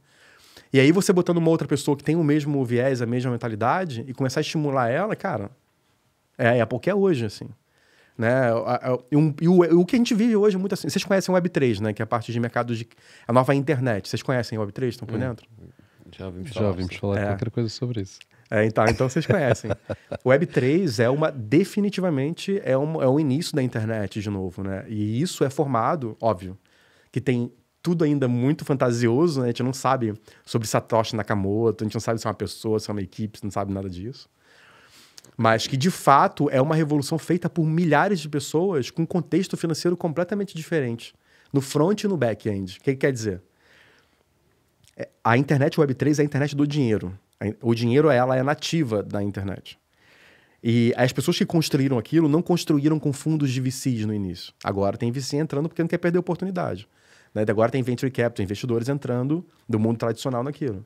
E aí você botando uma outra pessoa que tem o mesmo viés, a mesma mentalidade, e começar a estimular ela, cara, é, é porque é hoje, assim. Né? E, um, e o, o que a gente vive hoje é muito assim. Vocês conhecem o Web3, né? Que é a parte de mercado de. a nova internet. Vocês conhecem o Web3? Estão por hum. dentro? Já ouvimos Já falar, ouvimos falar é. qualquer coisa sobre isso. É, então, então vocês conhecem. <laughs> Web3 é uma, definitivamente, é, um, é o início da internet de novo, né? E isso é formado, óbvio, que tem tudo ainda muito fantasioso, né? A gente não sabe sobre Satoshi Nakamoto, a gente não sabe se é uma pessoa, se é uma equipe, não sabe nada disso. Mas que, de fato, é uma revolução feita por milhares de pessoas com um contexto financeiro completamente diferente, no front e no back-end. O que, que quer dizer? É, a internet Web3 é a internet do dinheiro. O dinheiro, ela é nativa da internet. E as pessoas que construíram aquilo não construíram com fundos de VCs no início. Agora tem VC entrando porque não quer perder a oportunidade. Né? Agora tem venture capital, investidores entrando do mundo tradicional naquilo.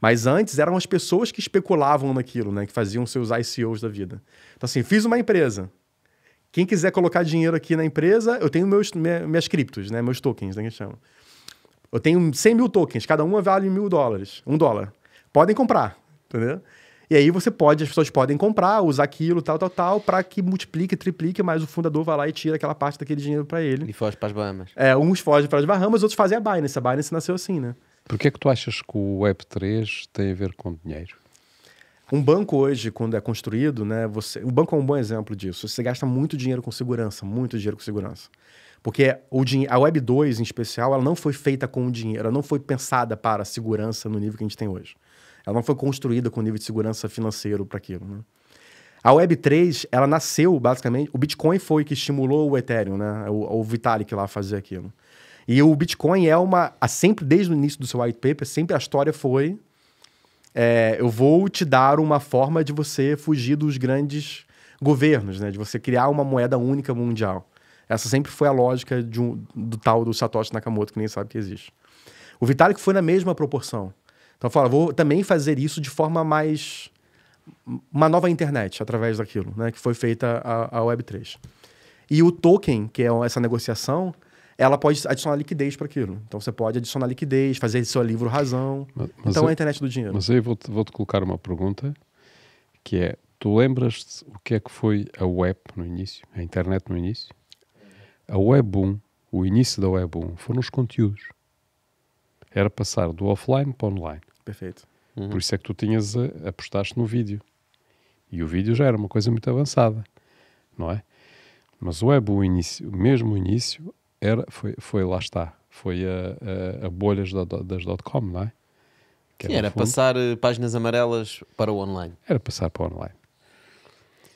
Mas antes eram as pessoas que especulavam naquilo, né? que faziam seus ICOs da vida. Então, assim, fiz uma empresa. Quem quiser colocar dinheiro aqui na empresa, eu tenho meus, minhas criptos, né? meus tokens, né? que chama eu tenho 100 mil tokens, cada uma vale mil dólares, um dólar. Podem comprar, entendeu? E aí você pode, as pessoas podem comprar, usar aquilo, tal, tal, tal, para que multiplique, triplique, mas o fundador vai lá e tira aquela parte daquele dinheiro para ele. E foge para as Bahamas. É, uns fogem para as Bahamas, outros fazem a Binance. A Binance nasceu assim, né? Por que é que tu achas que o Web3 tem a ver com dinheiro? Um banco hoje, quando é construído, né, você, o banco é um bom exemplo disso. Você gasta muito dinheiro com segurança, muito dinheiro com segurança. Porque o a Web 2, em especial, ela não foi feita com o dinheiro, ela não foi pensada para segurança no nível que a gente tem hoje. Ela não foi construída com o nível de segurança financeiro para aquilo. Né? A Web 3, ela nasceu basicamente. O Bitcoin foi que estimulou o Ethereum, né? O, o Vitalik lá fazer aquilo. E o Bitcoin é uma. A sempre, desde o início do seu white paper, sempre a história foi. É, eu vou te dar uma forma de você fugir dos grandes governos, né? De você criar uma moeda única mundial. Essa sempre foi a lógica de um, do tal do Satoshi Nakamoto, que nem sabe que existe. O Vitalik foi na mesma proporção. Então fala, vou também fazer isso de forma mais uma nova internet através daquilo, né, que foi feita a, a Web3. E o token, que é essa negociação, ela pode adicionar liquidez para aquilo. Então você pode adicionar liquidez, fazer seu livro razão. Mas, mas então eu, é a internet do dinheiro. Mas aí vou-te vou -te colocar uma pergunta, que é, tu lembras-te o que é que foi a web no início, a internet no início? A Web boom, o início da Web boom, foram os conteúdos. Era passar do offline para online. Perfeito. Uhum. Por isso é que tu tinhas a, eh, apostaste no vídeo. E o vídeo já era uma coisa muito avançada, não é? Mas o web, o início, mesmo o início, era, foi, foi lá está, foi a, a, a bolhas da, das .com, não é? Que Sim, era, era passar eh, páginas amarelas para o online. Era passar para o online.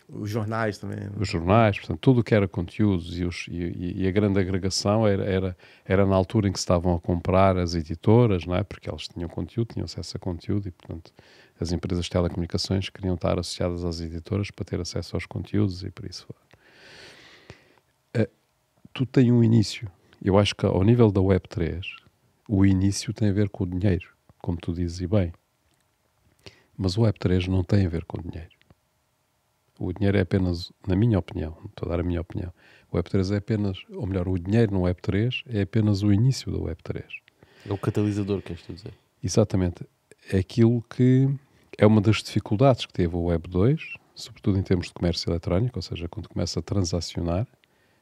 Os jornais também. Os jornais, portanto, tudo o que era conteúdos e, os, e, e, a grande agregação era, era, era na altura em que se estavam a comprar as editoras, não é? Porque elas tinham conteúdo, tinham acesso a conteúdo e, portanto, as empresas de telecomunicações queriam estar associadas às editoras para ter acesso aos conteúdos e por isso. Uh, eh, tudo tem um início. Eu acho que ao nível da Web3, o início tem a ver com o dinheiro, como tu dizes e bem. Mas o Web3 não tem a ver com dinheiro. O dinheiro é apenas, na minha opinião, estou a dar a minha opinião, o Web3 é apenas, ou melhor, o dinheiro no Web3 é apenas o início do Web3. É o catalisador, queres tu dizer? Exatamente. É aquilo que é uma das dificuldades que teve o Web2, sobretudo em termos de comércio eletrónico, ou seja, quando começa a transacionar,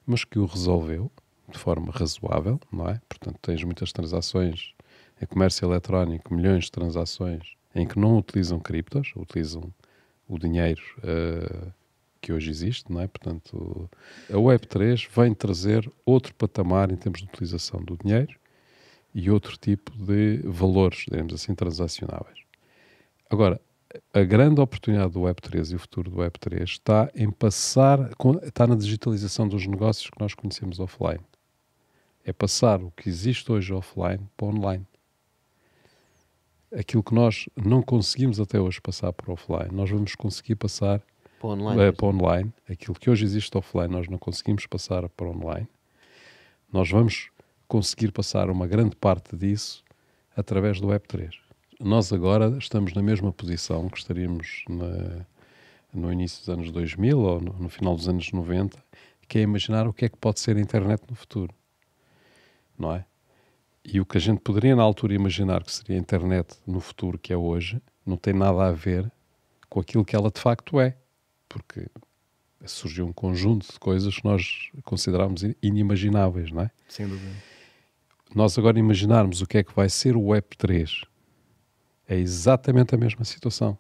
mas que o resolveu de forma razoável, não é? Portanto, tens muitas transações em comércio eletrónico, milhões de transações em que não utilizam criptos, utilizam o dinheiro uh, que hoje existe, não é? Portanto, a Web3 vem trazer outro patamar em termos de utilização do dinheiro e outro tipo de valores, digamos assim, transacionáveis. Agora, a grande oportunidade do Web3 e o futuro do Web3 está em passar, está na digitalização dos negócios que nós conhecemos offline. É passar o que existe hoje offline para online aquilo que nós não conseguimos até hoje passar para offline, nós vamos conseguir passar para online. Eh, para online. Aquilo que hoje existe offline, nós não conseguimos passar para online. Nós vamos conseguir passar uma grande parte disso através do Web3. Nós agora estamos na mesma posição que estaríamos na, no início dos anos 2000 ou no, no final dos anos 90, que é imaginar o que é que pode ser a internet no futuro. Não é? E o que a gente poderia na altura imaginar que seria a internet no futuro que é hoje, não tem nada a ver com aquilo que ela de facto é. Porque surgiu um conjunto de coisas que nós consideramos inimagináveis, não é? Sem dúvida. Nós agora imaginarmos o que é que vai ser o Web 3, é exatamente a mesma situação.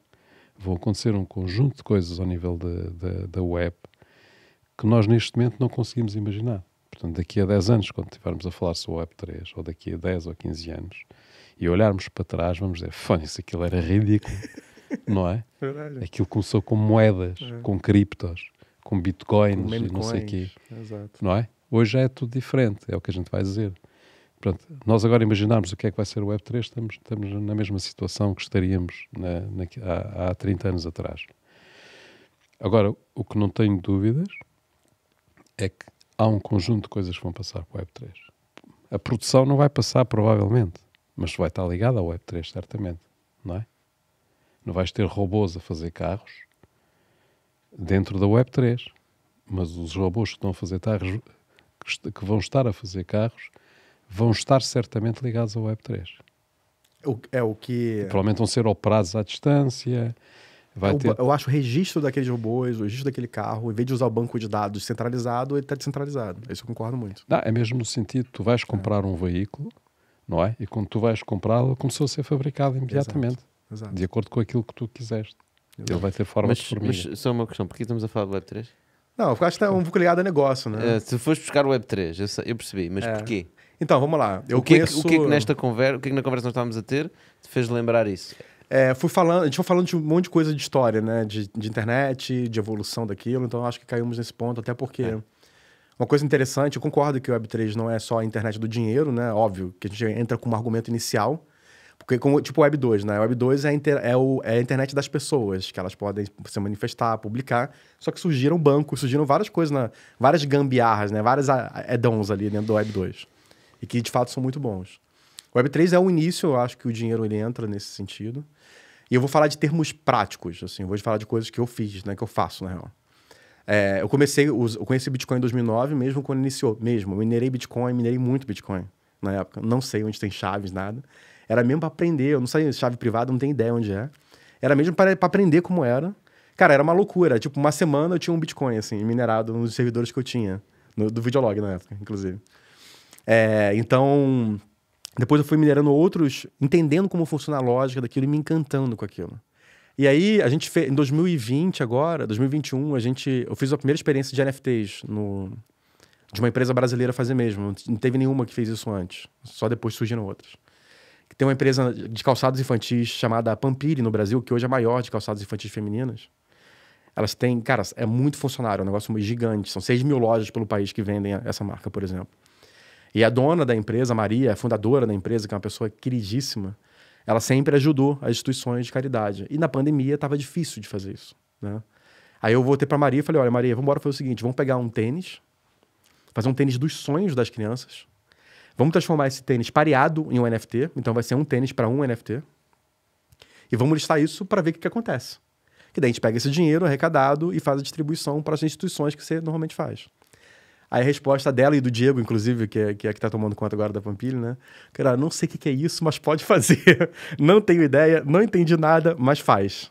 Vão acontecer um conjunto de coisas ao nível da, da web que nós neste momento não conseguimos imaginar. Portanto, daqui a 10 anos, quando estivermos a falar sobre o Web3, ou daqui a 10 ou 15 anos, e olharmos para trás, vamos dizer, fã, isso aquilo era ridículo, <laughs> não é? Aquilo começou com moedas, é. com criptos, com bitcoins com e não sei o quê. Exato. Não é? Hoje já é tudo diferente, é o que a gente vai dizer. portanto nós agora imaginarmos o que é que vai ser o Web3, estamos, estamos na mesma situação que estaríamos na, na, há, há 30 anos atrás. Agora, o que não tenho dúvidas é que há um conjunto de coisas que vão passar para o Web3. A produção não vai passar, provavelmente, mas vai estar ligada ao Web3, certamente, não é? Não vais ter robôs a fazer carros dentro da Web3, mas os robôs que estão a fazer carros, que vão estar a fazer carros, vão estar certamente ligados ao Web3. é o que. Provavelmente vão ser operados à distância Vai eu, ter... eu acho o registro daqueles robôs, o registro daquele carro, em vez de usar o banco de dados centralizado, ele está descentralizado. Isso eu concordo muito. Não, é mesmo no sentido, tu vais comprar é. um veículo, não é? E quando tu vais comprá-lo, começou a ser fabricado imediatamente, Exato. Exato. de acordo com aquilo que tu quiseste. Exato. Ele vai ter forma de formiga. Mas só uma questão, porquê estamos a falar do Web3? Não, eu acho que está um pouco ligado a negócio, né? Uh, se fores buscar o Web3, eu, eu percebi, mas é. porquê? Então, vamos lá. Eu o, que conheço... é que, o que é que nesta conversa, o que, é que na conversa nós estávamos a ter, te fez lembrar isso? é, fui falando, a gente foi falando de um monte de coisa de história, né? De, de internet, de evolução daquilo, então acho que caímos nesse ponto, até porque. É. Uma coisa interessante, eu concordo que o Web3 não é só a internet do dinheiro, né? Óbvio que a gente entra com um argumento inicial, porque como tipo Web 2, né? Web 2 é, inter, é, o, é a internet das pessoas, que elas podem se manifestar, publicar. Só que surgiram bancos, surgiram várias coisas, né? várias gambiarras, né? Várias ah, add-ons ali dentro do Web 2. E que de fato são muito bons. O Web 3 é o início, eu acho que o dinheiro ele entra nesse sentido. E eu vou falar de termos práticos, assim, vou falar de coisas que eu fiz, né, que eu faço, na real. É, eu comecei, eu conheci Bitcoin em 2009, mesmo quando iniciou, mesmo. Eu minerei Bitcoin, minerei muito Bitcoin na época. Não sei onde tem chaves, nada. Era mesmo para aprender, eu não sei chave privada, não tenho ideia onde é. Era mesmo para aprender como era. Cara, era uma loucura. Tipo, uma semana eu tinha um Bitcoin, assim, minerado nos servidores que eu tinha. No, do Videolog na época, inclusive. É, então, depois eu fui minerando outros, entendendo como funciona a lógica daquilo e me encantando com aquilo. E aí, a gente fez, em 2020 agora, 2021, a gente, eu fiz a primeira experiência de NFTs no, de uma empresa brasileira fazer mesmo. Não teve nenhuma que fez isso antes. Só depois surgiram outras. Tem uma empresa de calçados infantis chamada Pampiri no Brasil, que hoje é a maior de calçados infantis femininas. Elas têm, cara, é muito funcionário, é um negócio gigante. São 6 mil lojas pelo país que vendem essa marca, por exemplo. E a dona da empresa, Maria, a fundadora da empresa, que é uma pessoa queridíssima, ela sempre ajudou as instituições de caridade. E na pandemia estava difícil de fazer isso, né? Aí eu voltei para Maria e falei: "Olha, Maria, vamos embora fazer o seguinte, vamos pegar um tênis, fazer um tênis dos sonhos das crianças. Vamos transformar esse tênis pareado em um NFT, então vai ser um tênis para um NFT. E vamos listar isso para ver o que, que acontece. Que daí a gente pega esse dinheiro arrecadado e faz a distribuição para as instituições que você normalmente faz. Aí a resposta dela e do Diego, inclusive, que é, que é que tá tomando conta agora da Pampilha, né? Cara, não sei o que, que é isso, mas pode <laughs> fazer. não tenho ideia, não entendi nada, mas faz.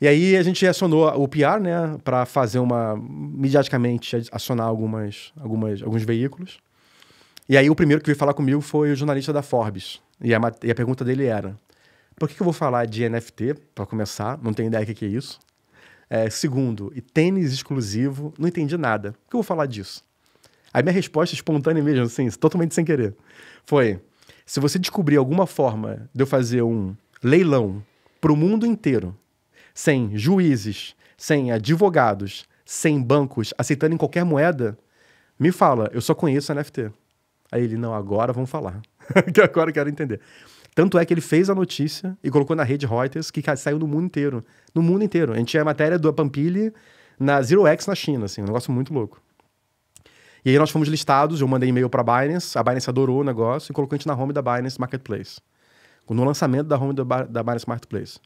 E aí a gente acionou o PR, né, para fazer uma mediaticamente acionar algumas, algumas, alguns veículos. E aí o primeiro que veio falar comigo foi o jornalista da Forbes. E a, e a pergunta dele era: por que, que eu vou falar de NFT para começar? Não tenho ideia o que, que é isso. É, segundo, e tênis exclusivo, não entendi nada. Por que eu vou falar disso? Aí minha resposta espontânea mesmo, assim, totalmente sem querer, foi: se você descobrir alguma forma de eu fazer um leilão para o mundo inteiro, sem juízes, sem advogados, sem bancos, aceitando em qualquer moeda, me fala, eu só conheço NFT. Aí ele, não, agora vamos falar. <laughs> que agora eu quero entender. Tanto é que ele fez a notícia e colocou na rede Reuters, que saiu no mundo inteiro. No mundo inteiro. A gente tinha a matéria do Pampili na Zero X na China, assim, um negócio muito louco. E aí nós fomos listados, eu mandei e-mail para a Binance, a Binance adorou o negócio e colocou a gente na home da Binance Marketplace. No lançamento da home da, da Binance Marketplace.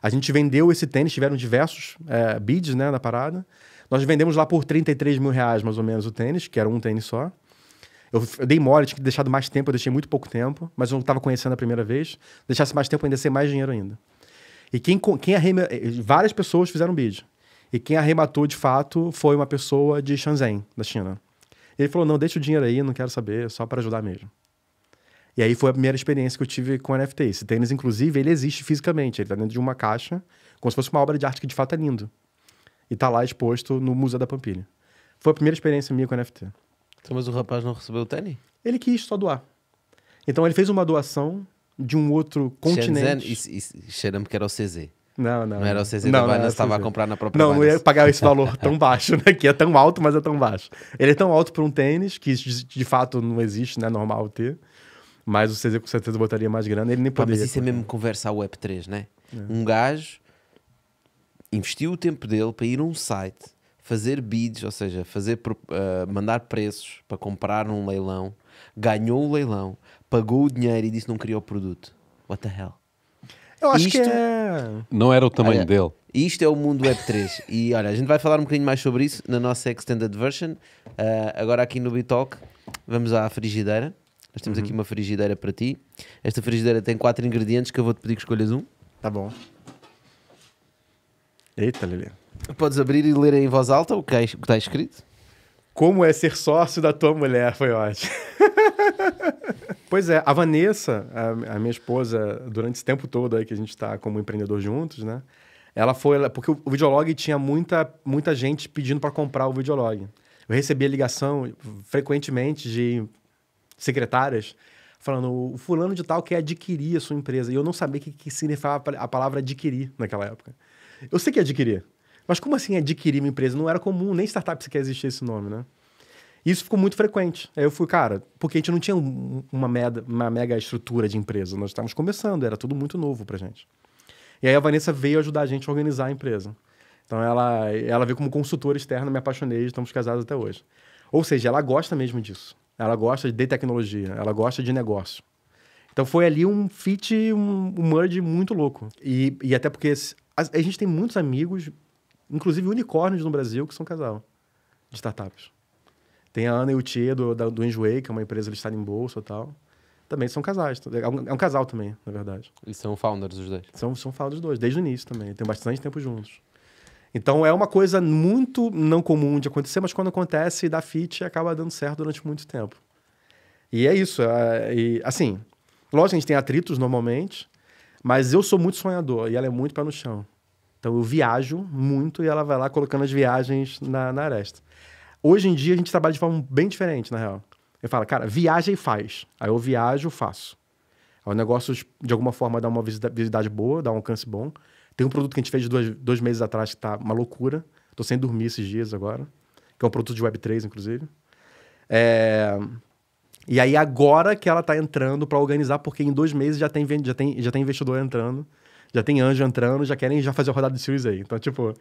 A gente vendeu esse tênis, tiveram diversos é, bids né, na parada. Nós vendemos lá por 33 mil reais, mais ou menos, o tênis, que era um tênis só. Eu, eu dei mole, tinha que deixado mais tempo, eu deixei muito pouco tempo, mas eu não estava conhecendo a primeira vez. Deixasse mais tempo, ainda ser mais dinheiro ainda. E quem, quem arrema... Várias pessoas fizeram bid. E quem arrematou de fato foi uma pessoa de Shenzhen, da China. Ele falou: não, deixa o dinheiro aí, não quero saber, só para ajudar mesmo. E aí foi a primeira experiência que eu tive com NFT. Esse tênis, inclusive, ele existe fisicamente. Ele está dentro de uma caixa, como se fosse uma obra de arte que de fato é lindo. E está lá exposto no Museu da Pampilha. Foi a primeira experiência minha com NFT. Então, Mas o rapaz não recebeu o tênis? Ele quis só doar. Então ele fez uma doação de um outro continente. Cheiramos que era o CZ. Não, não. Não era o CZ não, da Binance, estava a comprar na própria Não, Binance. não ia pagar esse valor tão baixo, né? Que é tão alto, mas é tão baixo. Ele é tão alto para um tênis, que de fato não existe, né? Normal ter. Mas o CZ com certeza botaria mais grana, ele nem poderia. Pá, mas isso é mesmo conversar o Web3, né? É. Um gajo investiu o tempo dele para ir a um site fazer bids, ou seja, fazer, uh, mandar preços para comprar num leilão, ganhou o leilão, pagou o dinheiro e disse que não queria o produto. What the hell? Eu acho isto, que é... Não era o tamanho olha, dele. Isto é o mundo Web3. <laughs> e olha, a gente vai falar um bocadinho mais sobre isso na nossa Extended Version. Uh, agora aqui no Talk vamos à frigideira. Nós temos uhum. aqui uma frigideira para ti. Esta frigideira tem quatro ingredientes que eu vou-te pedir que escolhas um. Tá bom. Eita, Lilian. Podes abrir e ler em voz alta o que é está escrito? Como é ser sócio da tua mulher, foi ótimo. <laughs> pois é, a Vanessa, a, a, minha esposa, durante esse tempo todo aí que a gente está como empreendedor juntos, né? Ela foi. Ela, porque o, o Videolog tinha muita, muita gente pedindo para comprar o Videolog. Eu recebia ligação frequentemente de secretárias falando: o fulano de tal quer adquirir a sua empresa. E eu não sabia o que, que significava a palavra adquirir naquela época. Eu sei que é adquirir. Mas como assim adquirir uma empresa? Não era comum, nem startup sequer existia esse nome, né? Isso ficou muito frequente. Aí eu fui, cara, porque a gente não tinha uma, mega, uma mega estrutura de empresa. Nós estávamos começando, era tudo muito novo pra gente. E aí a Vanessa veio ajudar a gente a organizar a empresa. Então ela, ela veio como consultora externa, me apaixonei, estamos casados até hoje. Ou seja, ela gosta mesmo disso. Ela gosta de tecnologia, ela gosta de negócio. Então foi ali um fit, um, um merge muito louco. E, e até porque a, a gente tem muitos amigos inclusive unicórnios no Brasil que são casal de startups. Tem a Ana e o Tia do, da, do Enjoy, que é uma empresa listada em bolsa e tal. Também são casais. Tá, é um, é um, casal também, na verdade. E são founders os dois? São, são founders os dois, desde o início também. Tem bastante tempo juntos. Então é uma coisa muito não comum de acontecer, mas quando acontece, dá fit e acaba dando certo durante muito tempo. E é isso. É, e, assim, lógico, a gente tem atritos normalmente, mas eu sou muito sonhador e ela é muito pé no chão. Então eu viajo muito e ela vai lá colocando as viagens na, na aresta. Hoje em dia a gente trabalha de forma bem diferente, na real. Eu falo, cara, viaja e faz. Aí eu viajo, faço. o negócio, de alguma forma, dá uma visibilidade boa, dá um alcance bom. Tem um produto que a gente fez dois, dois meses atrás que tá uma loucura. Tô sem dormir esses dias agora. Que é um produto de Web3, inclusive. É... E aí agora que ela tá entrando para organizar, porque em dois meses já tem, já, tem, já tem investidor entrando já tem anjo entrando, já querem já fazer a rodada de Series aí Então, tipo.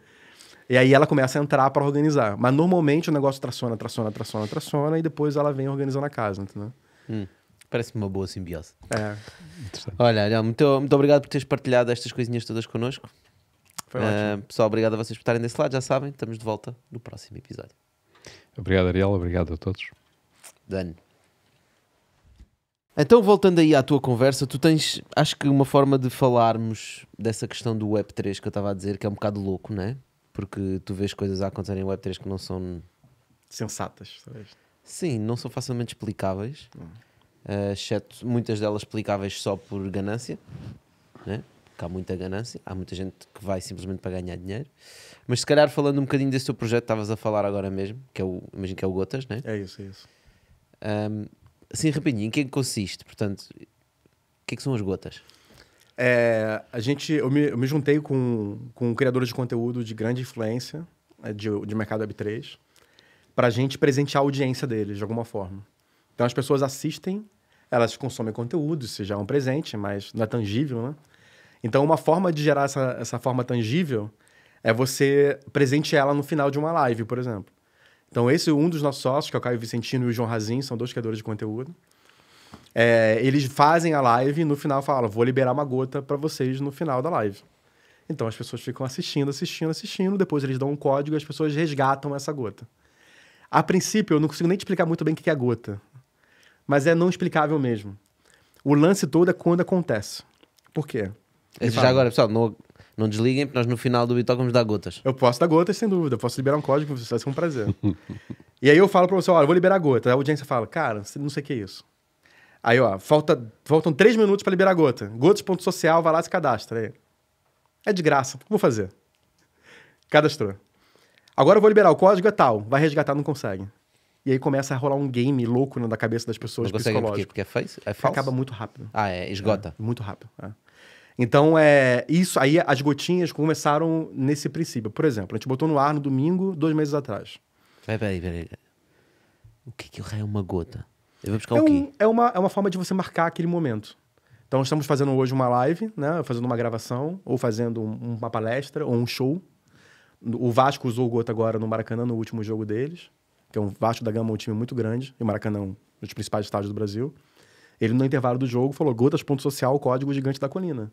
E aí ela começa a entrar para organizar. Mas normalmente o negócio traciona, traciona, traciona, traciona, e depois ela vem organizando a casa, entendeu? Hum, parece uma boa simbiose. É. Olha, não, muito, muito obrigado por teres partilhado estas coisinhas todas connosco. Foi uh, pessoal, obrigado a vocês por estarem desse lado, já sabem, estamos de volta no próximo episódio. Obrigado, Ariel, obrigado a todos. Dano. Então, voltando aí à tua conversa, tu tens, acho que uma forma de falarmos dessa questão do Web3 que eu estava a dizer, que é um bocado louco, não é? Porque tu vês coisas a acontecerem em Web3 que não são... Sensatas, sabes? Sim, não são facilmente explicáveis, hum. uh, exceto muitas delas explicáveis só por ganância, né? porque há muita ganância, há muita gente que vai simplesmente para ganhar dinheiro. Mas se calhar falando um bocadinho desse teu projeto, estavas a falar agora mesmo, que é o, imagino que é o Gotas, né? É isso, é isso. Um, assim rapidinho, em é que consiste? Portanto, o que, é que são as gotas? É, a gente, eu me, eu me juntei com, com criadores de conteúdo de grande influência né, de, de mercado Web3 para a gente presentear a audiência deles de alguma forma. Então as pessoas assistem, elas consomem conteúdo, isso já é um presente, mas não é tangível, né? Então uma forma de gerar essa, essa forma tangível é você presentear ela no final de uma live, por exemplo. Então, esse é um dos nossos sócios, que é o Caio Vicentino e o João Razin, são dois criadores de conteúdo. É, eles fazem a live e no final falam: vou liberar uma gota para vocês no final da live. Então as pessoas ficam assistindo, assistindo, assistindo, depois eles dão um código e as pessoas resgatam essa gota. A princípio, eu não consigo nem te explicar muito bem o que é gota, mas é não explicável mesmo. O lance todo é quando acontece. Por quê? Já agora, pessoal, no, não desliguem, porque nós no final do Bitoque vamos dar gotas. Eu posso dar gotas, sem dúvida. Eu posso liberar um código, vai ser um prazer. <laughs> e aí eu falo para você, olha, eu vou liberar gota. A audiência fala, cara, não sei o que é isso. Aí, ó, falta, faltam três minutos para liberar gota. Gotas.social, vai lá se cadastra. Aí. É de graça, vou fazer. Cadastrou. Agora eu vou liberar o código, é tal. Vai resgatar, não consegue. E aí começa a rolar um game louco na né, cabeça das pessoas não consegue Porque, porque é, face, é falso? Acaba muito rápido. Ah, é, esgota. É, muito rápido. É. Então, é isso aí, as gotinhas começaram nesse princípio. Por exemplo, a gente botou no ar no domingo, dois meses atrás. Peraí, peraí, peraí. O que, que é uma gota? Eu vou buscar é o quê? é, uma, é uma forma de você marcar aquele momento. Então, estamos fazendo hoje uma live, né? Fazendo uma gravação, ou fazendo um, uma palestra, ou um show. O Vasco usou o Gota agora no Maracanã, no último jogo deles. Que é um Vasco da Gama, é um time muito grande. E o Maracanã, é um dos principais estádios do Brasil. Ele, no intervalo do jogo, falou gotas.social, código gigante da colina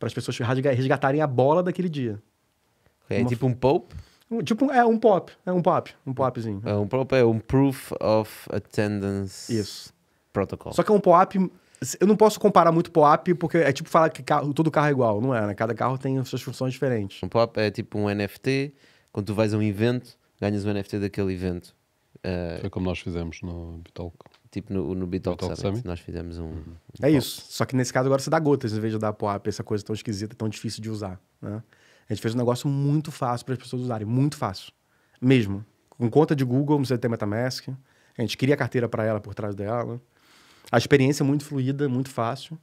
para as pessoas resgatarem a bola daquele dia. É Uma... tipo um pop? Um, tipo, é um pop, é um pop, um popzinho. É um pop, é um proof of attendance. Isso. Protocol. Só que é um pop eu não posso comparar muito POAP, porque é tipo falar que carro, todo carro é igual, não é? Né? Cada carro tem suas funções diferentes. Um pop é tipo um NFT, quando tu vais a um evento, ganhas um NFT daquele evento. Uh... como nós fizemos no Bitalk. Tipo no, no Bitalk Summit, Summit, nós fizemos um. Uhum. um é isso. Só que nesse caso agora você dá gotas em vez de dar POAP, essa coisa tão esquisita, tão difícil de usar. Né? A gente fez um negócio muito fácil para as pessoas usarem, muito fácil. Mesmo. Com conta de Google, não precisa ter MetaMask. A gente cria a carteira para ela por trás dela. A experiência é muito fluida, muito fácil.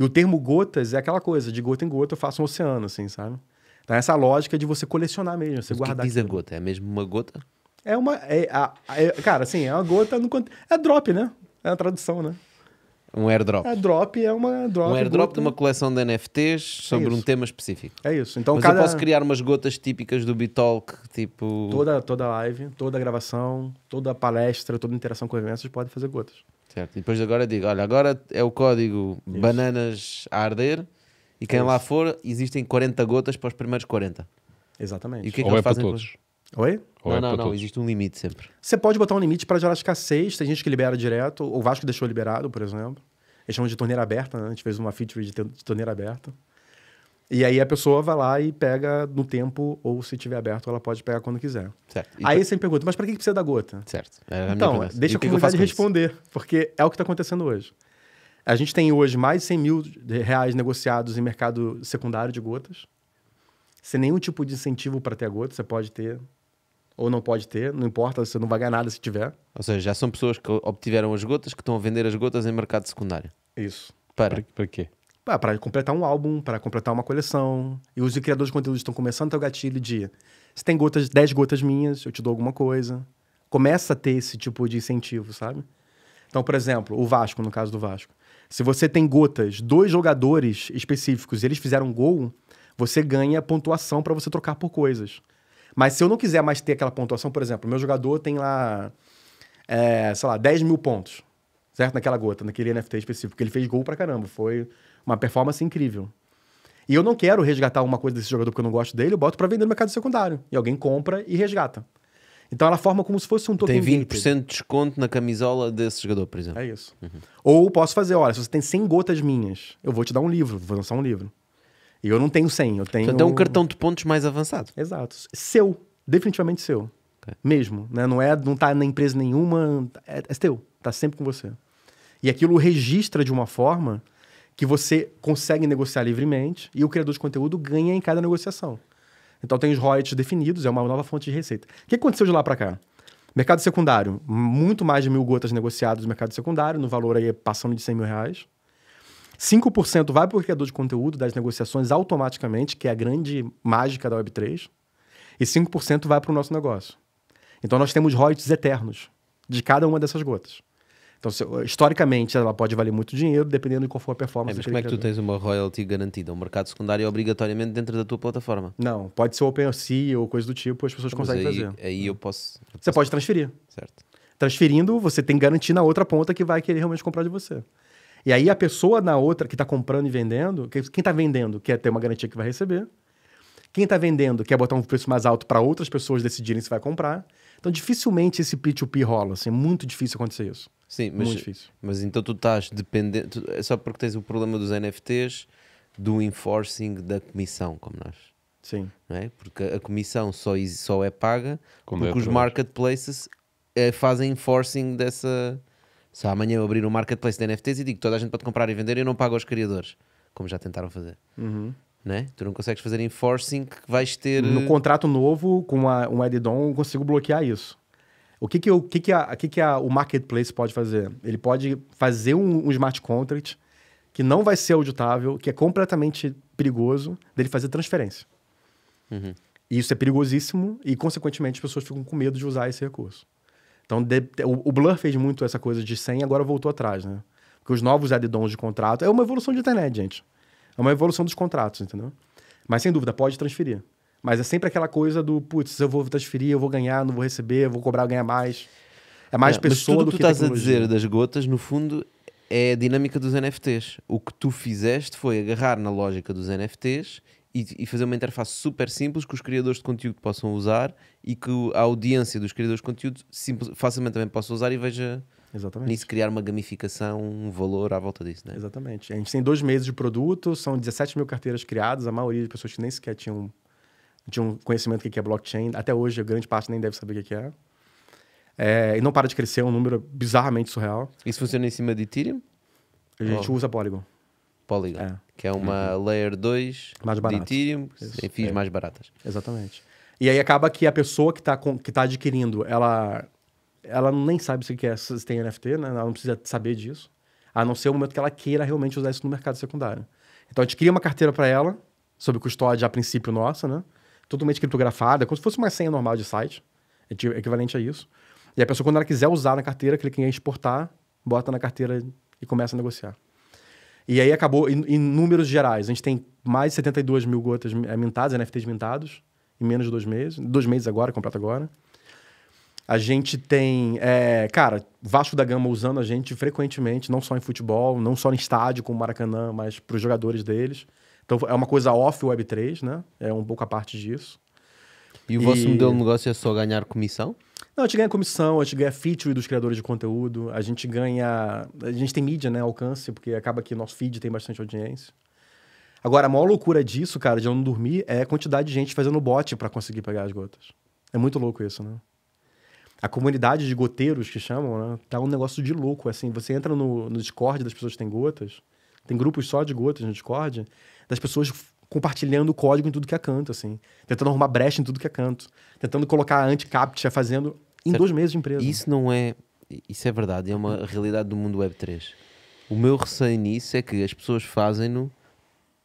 E o termo gotas é aquela coisa, de gota em gota eu faço um oceano, assim, sabe? Então essa lógica de você colecionar mesmo, você Mas guardar. Que diz aquilo. a gota? É mesmo uma gota? É uma. É, é, cara, assim, é uma gota no. É drop, né? É a tradução, né? Um airdrop. A é drop é uma drop. Um airdrop de uma coleção de NFTs sobre é um tema específico. É isso. Então, Mas cada... eu posso criar umas gotas típicas do Bitalk, tipo. Toda, toda live, toda gravação, toda palestra, toda interação com eventos pode fazer gotas. Certo. E depois agora digo: olha, agora é o código isso. bananas a arder e quem é lá for, existem 40 gotas para os primeiros 40. Exatamente. E o que é que Ou eles é fazem para todos? Depois? Oi? Ou não, é não, não. Todos? Existe um limite sempre. Você pode botar um limite para ficar seis. Tem gente que libera direto. O Vasco deixou liberado, por exemplo. Eles chamam de torneira aberta, né? A gente fez uma feature de, torneira aberta. E aí a pessoa vai lá e pega no tempo, ou se tiver aberto, ela pode pegar quando quiser. Certo. aí você me pergunta, mas para que precisa da gota? Certo. É então, deixa e a comunidade que responder, isso? porque é o que está acontecendo hoje. A gente tem hoje mais de 100 mil reais negociados em mercado secundário de gotas, sem nenhum tipo de incentivo para ter a gota, você pode ter ou não pode ter, não importa, você não vai ganhar nada se tiver. Ou seja, já são pessoas que obtiveram as gotas que estão a vender as gotas em mercado secundário. Isso. Para, para, para quê? Ah, para completar um álbum, para completar uma coleção. E os criadores de conteúdo estão começando a ter o gatilho de se tem gotas, 10 gotas minhas, eu te dou alguma coisa. Começa a ter esse tipo de incentivo, sabe? Então, por exemplo, o Vasco, no caso do Vasco. Se você tem gotas, dois jogadores específicos, e eles fizeram gol, você ganha pontuação para você trocar por coisas. Mas se eu não quiser mais ter aquela pontuação, por exemplo, meu jogador tem lá, é, sei lá, 10 mil pontos, certo? Naquela gota, naquele NFT específico, porque ele fez gol pra caramba. Foi uma performance incrível. E eu não quero resgatar uma coisa desse jogador que eu não gosto dele, eu boto para vender no mercado secundário. E alguém compra e resgata. Então ela forma como se fosse um token. Tem 20% gated. de desconto na camisola desse jogador, por exemplo. É isso. Uhum. Ou posso fazer, olha, se você tem 100 gotas minhas, eu vou te dar um livro, vou lançar um livro. E eu não tenho 100, eu então tenho... Então tem um cartão de pontos mais avançado. Exato. Seu, definitivamente seu. Okay. Mesmo, né? Não é, não tá na empresa nenhuma, é, é teu, tá sempre com você. E aquilo registra de uma forma que você consegue negociar livremente e o criador de conteúdo ganha em cada negociação. Então tem os royalties definidos, é uma nova fonte de receita. O que aconteceu de lá para cá? Mercado secundário, muito mais de mil gotas negociadas no mercado secundário, no valor aí passando de 100 mil reais. 5% vai para o criador de conteúdo das negociações automaticamente, que é a grande mágica da Web3, e 5% vai para o nosso negócio. Então nós temos royalties eternos de cada uma dessas gotas. Então, se, historicamente, ela pode valer muito dinheiro, dependendo de qual for a performance. É, mas como é que tu tens uma royalty garantida? O um mercado secundário é obrigatoriamente dentro da tua plataforma? Não, pode ser OpenSea ou coisa do tipo, as pessoas mas conseguem aí, fazer. Aí eu hum. posso, eu posso. você pode transferir. Certo. Transferindo, você tem garantia na outra ponta que vai querer realmente comprar de você. E aí a pessoa na outra que está comprando e vendendo, quem está vendendo quer ter uma garantia que vai receber. Quem está vendendo quer botar um preço mais alto para outras pessoas decidirem se vai comprar. Então dificilmente esse P2P rola, assim, é muito difícil acontecer isso. Sim, mas, muito difícil. mas então tu estás dependendo é só porque tens o problema dos NFTs, do enforcing da comissão, como nós. Sim. Não é? Porque a comissão só, só é paga é porque é os marketplaces é, fazem enforcing dessa, se amanhã eu abrir um marketplace de NFTs e digo toda a gente pode comprar e vender, eu não pago aos criadores, como já tentaram fazer. Uhum. Né? Tu não consegues fazer enforcing que vais ter. No contrato novo, com um add-on, eu consigo bloquear isso. O que, que, que, que, a, que, que a, o marketplace pode fazer? Ele pode fazer um, um smart contract que não vai ser auditável, que é completamente perigoso, dele fazer transferência. Uhum. E isso é perigosíssimo e, consequentemente, as pessoas ficam com medo de usar esse recurso. Então, de, o, o Blur fez muito essa coisa de 100 e agora voltou atrás, né? Porque os novos add-ons de contrato... É uma evolução de internet, gente. É uma evolução dos contratos, entendeu? Mas, sem dúvida, pode transferir. Mas é sempre aquela coisa do, putz, eu vou transferir, eu vou ganhar, não vou receber, eu vou cobrar, ganhar mais. É mais é, pessoa do que Mas tudo que tu estás a dizer das gotas, no fundo, é a dinâmica dos NFTs. O que tu fizeste foi agarrar na lógica dos NFTs e, e, fazer uma interface super simples que os criadores de conteúdo possam usar e que a audiência dos criadores de conteúdo simples, facilmente também possa usar e veja Exatamente. nisso criar uma gamificação, um valor à volta disso, né? Exatamente. A gente tem dois meses de produto, são 17 mil carteiras criadas, a maioria de pessoas que nem sequer tinham, tinham conhecimento do que é blockchain, até hoje a grande parte nem deve saber o que é. é e não para de crescer, é um número bizarramente surreal. Isso funciona em cima de Ethereum? A gente oh. usa Polygon. Polygon, é. que é uma uhum. Layer 2 mais de Ethereum, Isso. em é. mais baratas. Exatamente. E aí acaba que a pessoa que está que tá adquirindo, ela, ela nem sabe se, quer, é, se tem NFT, né? ela não precisa saber disso, a não ser o momento que ela queira realmente usar isso no mercado secundário. Então a gente cria uma carteira para ela, sob custódia a princípio nossa, né? totalmente criptografada, como se fosse uma senha normal de site, é equivalente a isso. E a pessoa, quando ela quiser usar na carteira, clica em exportar, bota na carteira e começa a negociar. E aí acabou, em, em, números gerais, a gente tem mais de 72 mil gotas eh, mintadas, NFTs mintados, em menos de dois meses. Dois meses agora, completo agora. A gente tem, é, cara, Vasco da Gama usando a gente frequentemente, não só em futebol, não só em estádio como o Maracanã, mas para os jogadores deles. Então é uma coisa off Web3, né? É um pouco a parte disso. E o vosso e... modelo de negócio é só ganhar comissão? Não, a gente ganha comissão, a gente ganha feature dos criadores de conteúdo, a gente ganha. A gente tem mídia, né? Alcance, porque acaba que nosso feed tem bastante audiência. Agora, a maior loucura disso, cara, de eu não dormir, é a quantidade de gente fazendo bot para conseguir pegar as gotas. É muito louco isso, né? A comunidade de goteiros que chamam, né? Tá um negócio de louco, assim. Você entra no, no Discord das pessoas que têm gotas, tem grupos só de gotas no Discord, das pessoas compartilhando o código em tudo que é canto, assim. Tentando arrumar brecha em tudo que é canto. Tentando colocar anti-captcha, fazendo em certo. dois meses de empresa. Isso não é. Isso é verdade, é uma realidade do mundo web 3. O meu receio nisso é que as pessoas fazem-no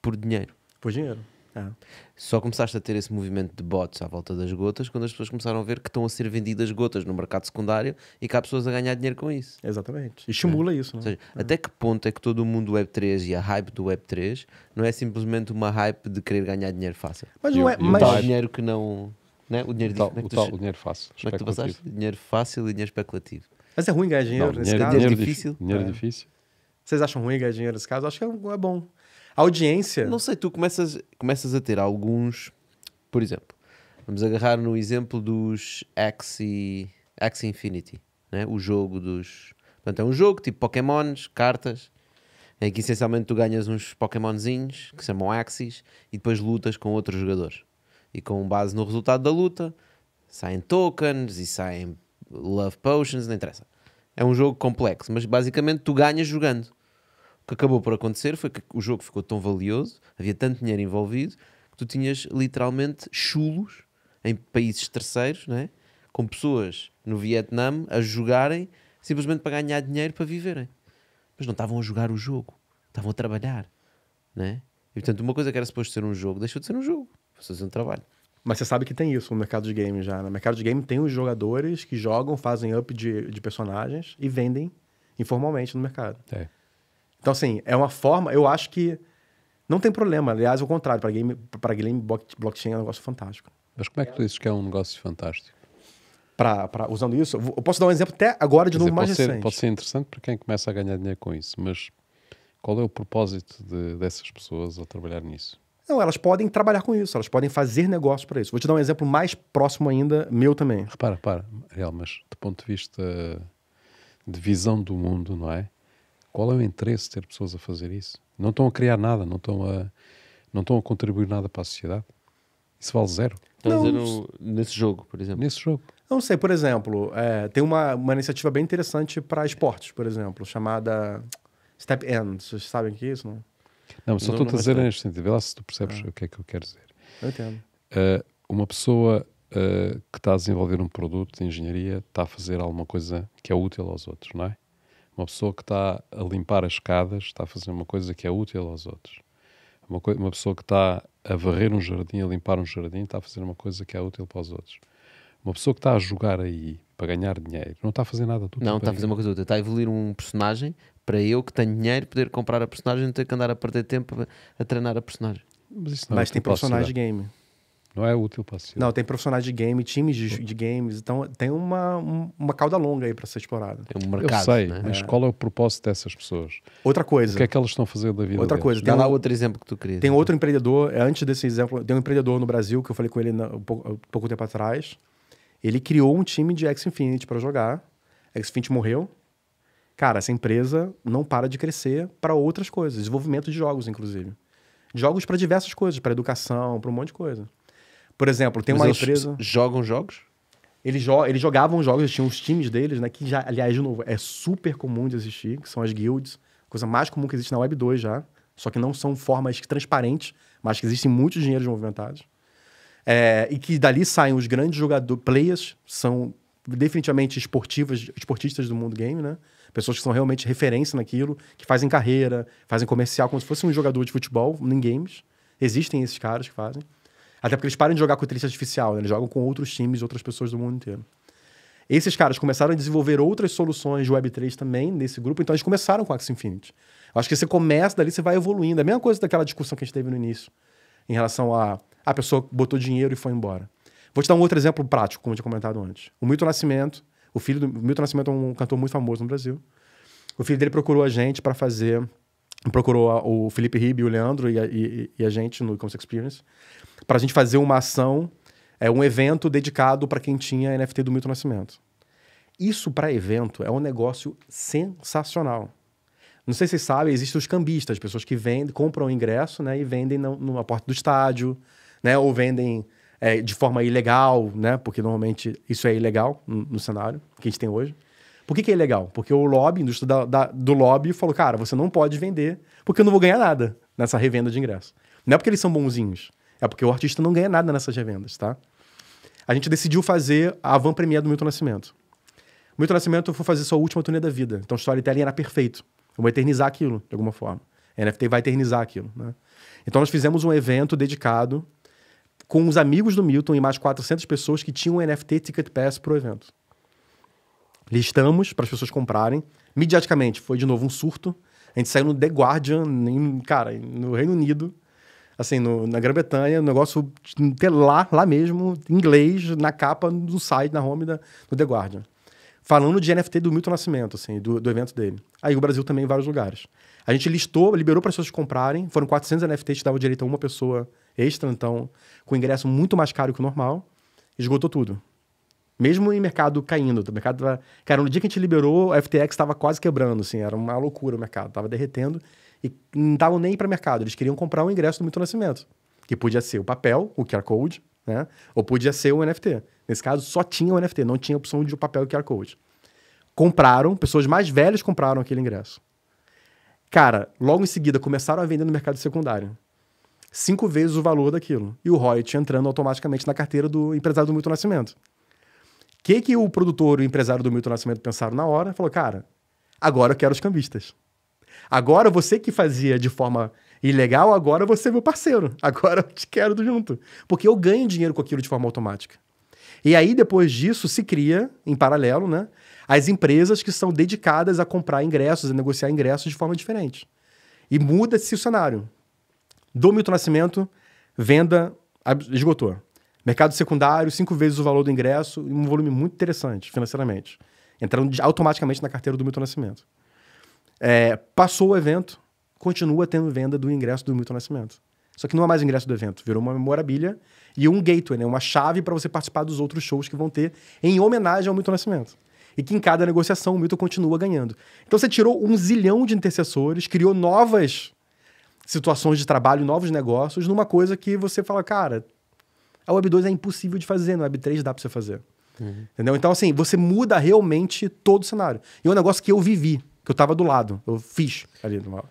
por dinheiro. Por dinheiro. É. Só começaste a ter esse movimento de bots à volta das gotas quando as pessoas começaram a ver que estão a ser vendidas gotas no mercado secundário e que há pessoas a ganhar dinheiro com isso. Exatamente. E estimula é. isso. Não é? Seja, é. Até que ponto é que todo o mundo Web3 e a hype do Web3 não é simplesmente uma hype de querer ganhar dinheiro fácil? Mas não é. Mas... dinheiro que não né? o dinheiro o, tal, é o dinheiro fácil. Como é que tu passaste? Dinheiro fácil e dinheiro especulativo. Mas é ruim ganhar dinheiro não, nesse dinheiro, caso? Dinheiro, é difícil. Dinheiro é. difícil. Vocês acham ruim ganhar dinheiro nesse caso? Acho que é, é bom. A audiência. Não sei, tu começas, começas a ter alguns. Por exemplo, vamos agarrar no exemplo dos Axie, Axie Infinity, né? o jogo dos. Portanto, é um jogo tipo Pokémons, cartas, em que essencialmente tu ganhas uns Pokémonzinhos que se chamam Axis e depois lutas com outros jogadores e com base no resultado da luta saem tokens e saem love potions, não interessa. É um jogo complexo, mas basicamente tu ganhas jogando. O que acabou por acontecer foi que o jogo ficou tão valioso, havia tanto dinheiro envolvido, que tu tinhas literalmente chulos em países terceiros, né? com pessoas no Vietnã a jogarem simplesmente para ganhar dinheiro para viverem. Mas não estavam a jogar o jogo, estavam a trabalhar. Né? E portanto, uma coisa que era suposto ser um jogo deixou de ser um jogo fazendo trabalho. Mas você sabe que tem isso no mercado de games já. No né? mercado de game tem os jogadores que jogam, fazem up de, de personagens e vendem informalmente no mercado. É. Então, assim, é uma forma, eu acho que não tem problema. Aliás, ao contrário, para game, para game blockchain é um negócio fantástico. Mas como é que tu dizes que é um negócio fantástico? Pra, pra, usando isso, eu posso dar um exemplo até agora de Quer novo dizer, mais pode recente. Ser, pode ser interessante para quem começa a ganhar dinheiro com isso, mas qual é o propósito de, dessas pessoas a trabalhar nisso? Não, elas podem trabalhar com isso, elas podem fazer negócio para isso. Vou te dar um exemplo mais próximo ainda, meu também. Repara, para, Ariel, mas do ponto de vista de visão do mundo, não é? Qual é o interesse de ter pessoas a fazer isso? Não estão a criar nada, não estão a, não estão a contribuir nada para a sociedade. Isso vale zero. Estás não, no, nesse jogo, por exemplo. Nesse jogo. Não sei, por exemplo, é, tem uma, uma iniciativa bem interessante para esportes, por exemplo, chamada Step End. Vocês sabem o que é isso, não? Não, só estou a é dizer neste sentido. Vê lá se tu percebes ah. o que é que eu quero dizer. Eu entendo. Uh, uma pessoa uh, que está a desenvolver um produto de engenharia está a fazer alguma coisa que é útil aos outros, não é? Uma pessoa que está a limpar as escadas está a fazer uma coisa que é útil aos outros. Uma, uma pessoa que está a varrer um jardim, a limpar um jardim, está a fazer uma coisa que é útil para os outros. Uma pessoa que está a jogar aí para ganhar dinheiro não está a fazer nada do Não, está a fazer uma coisa útil. Está a evoluir um personagem para eu que tenho dinheiro poder comprar a personagem não ter que andar a perder tempo a, treinar a personagem. Mas, isso não é Mas é tem profissionais de game. Não é útil para Não, tem profissionais de game, times de, de games, então tem uma, uma cauda longa aí para ser explorada. Tem é um mercado. Eu sei, né? mas é. qual é o propósito dessas pessoas? Outra coisa. O que é que elas estão fazendo da vida? Outra deles? coisa. Tem um, lá outro exemplo que tu querias. Tem né? outro empreendedor, é, antes desse exemplo, tem um empreendedor no Brasil que eu falei com ele na, um pouco, um pouco tempo atrás. Ele criou um time de X Infinity para jogar. X Infinity morreu, cara, essa empresa não para de crescer para outras coisas, desenvolvimento de jogos, inclusive. Jogos para diversas coisas, para educação, para um monte de coisa. Por exemplo, tem Mas uma empresa. Jogam jogos? Eles, jo eles jogavam jogos, tinham os times deles, né? Que já, aliás, de novo, é super comum de existir, que são as guilds, coisa mais comum que existe na Web 2 já. Só que não são formas transparentes, mas que existem muitos dinheiros movimentados. É, e que dali saem os grandes jogadores, players, são definitivamente esportivas, esportistas do mundo game, né? Pessoas que são realmente referência naquilo, que fazem carreira, fazem comercial, como se fosse um jogador de futebol em games. Existem esses caras que fazem. Até porque eles param de jogar com inteligência artificial, né? eles jogam com outros times, outras pessoas do mundo inteiro. Esses caras começaram a desenvolver outras soluções de Web3 também nesse grupo, então eles começaram com Axie Infinity. Eu acho que você começa dali, você vai evoluindo. É a mesma coisa daquela discussão que a gente teve no início, em relação a a pessoa botou dinheiro e foi embora. Vou te dar um outro exemplo prático, como eu tinha comentado antes. O Milton Nascimento, o filho do Milton Nascimento é um cantor muito famoso no Brasil. O filho dele procurou a gente para fazer. Procurou a, o Felipe Ribe, o Leandro e a, e, e a gente no Comics Experience, para a gente fazer uma ação, é, um evento dedicado para quem tinha NFT do Milton Nascimento. Isso para evento é um negócio sensacional. Não sei se vocês sabem, existem os cambistas, pessoas que vendem, compram o ingresso né, e vendem na, na porta do estádio, né, ou vendem é, de forma ilegal, né? Porque normalmente isso é ilegal no, no cenário que a gente tem hoje. Por que, que é ilegal? Porque o lobby, a indústria da, da, do lobby, falou: cara, você não pode vender, porque eu não vou ganhar nada nessa revenda de ingresso. Não é porque eles são bonzinhos, é porque o artista não ganha nada nessas revendas, tá? A gente decidiu fazer a van premiere do Milton Nascimento. O Milton Nascimento foi fazer sua última turnê da vida, então storytelling era perfeito. Eu vou eternizar aquilo, de alguma forma. A NFT vai eternizar aquilo, né? Então nós fizemos um evento dedicado com os amigos do Milton e mais 400 pessoas que tinham um NFT Ticket Pass para o evento. Listamos para as pessoas comprarem. Mediaticamente, foi de novo um surto. A gente saiu no The Guardian, em, cara, no Reino Unido, assim, no, na Grã-Bretanha, um negócio lá, lá mesmo, inglês, na capa, no site, na home da, do The Guardian falando de NFT do Milton Nascimento, assim, do, do evento dele. Aí o Brasil também em vários lugares. A gente listou, liberou para as pessoas comprarem, foram 400 NFTs, dava direito a uma pessoa extra, então, com ingresso muito mais caro que o normal, esgotou tudo. Mesmo em mercado caindo, o mercado tava... Cara, no dia que a gente liberou, a FTX estava quase quebrando, assim, era uma loucura o mercado, estava derretendo e não estavam nem para mercado, eles queriam comprar o um ingresso do Milton Nascimento, que podia ser o papel, o QR Code, né? Ou podia ser o NFT. Nesse caso, só tinha o NFT, não tinha opção de papel e QR Code. Compraram, pessoas mais velhas compraram aquele ingresso. Cara, logo em seguida começaram a vender no mercado secundário. Cinco vezes o valor daquilo. E o royalty entrando automaticamente na carteira do empresário do Milton Nascimento. O que, que o produtor e o empresário do Milton Nascimento pensaram na hora? Falou, cara, agora eu quero os cambistas. Agora você que fazia de forma e legal, agora você é meu parceiro. <laughs> Agora eu te quero junto. Porque eu ganho dinheiro com aquilo de forma automática. E aí, depois disso, se cria, em paralelo, né? As empresas que são dedicadas a comprar ingressos, a negociar ingressos de forma diferente. E muda-se o cenário. Do Milton Nascimento, venda esgotou. Mercado secundário, cinco vezes o valor do ingresso, um volume muito interessante financeiramente. Entrando automaticamente na carteira do Milton Nascimento. É, passou o evento, continua tendo venda do ingresso do Milton Nascimento. Só que não é mais o ingresso do evento, virou uma memorabilia e um gateway, né? uma chave para você participar dos outros shows que vão ter em homenagem ao Milton Nascimento. E que em cada negociação o Milton continua ganhando. Então você tirou um zilhão de intercessores, criou novas situações de trabalho, novos negócios, numa coisa que você fala, cara, a Web 2 é impossível de fazer, na Web 3 dá para você fazer. Uhum. Entendeu? Então, assim, você muda realmente todo o cenário. E é um negócio que eu vivi, que eu estava do lado, eu fiz ali. Numa...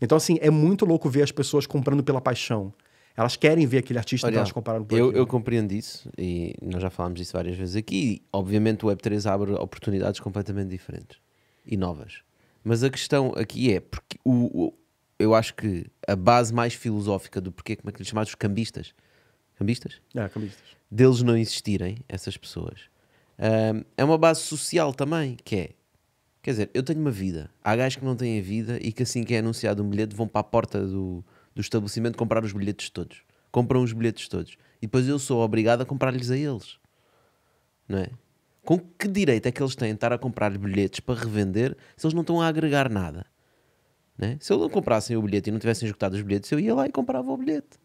Então, assim, é muito louco ver as pessoas comprando pela paixão. Elas querem ver aquele artista, Olha, elas compraram por eu, eu compreendo isso e nós já falámos disso várias vezes aqui. Obviamente, o Web3 abre oportunidades completamente diferentes e novas. Mas a questão aqui é, porque o, o eu acho que a base mais filosófica do porquê, como é que lhes chamados? Cambistas. Cambistas? É, cambistas. Deles não existirem, essas pessoas. Um, é uma base social também, que é Quer dizer, eu tenho uma vida. Há gajos que não têm a vida e que assim que é anunciado um bilhete vão para a porta do, do estabelecimento comprar os bilhetes todos. Compram os bilhetes todos. E depois eu sou obrigado a comprar-lhes a eles. Não é? Com que direito é que eles têm de estar a comprar bilhetes para revender se eles não estão a agregar nada? Não é? Se eu não comprassem o bilhete e não tivessem esgotado os bilhetes, eu ia lá e comprava o bilhete.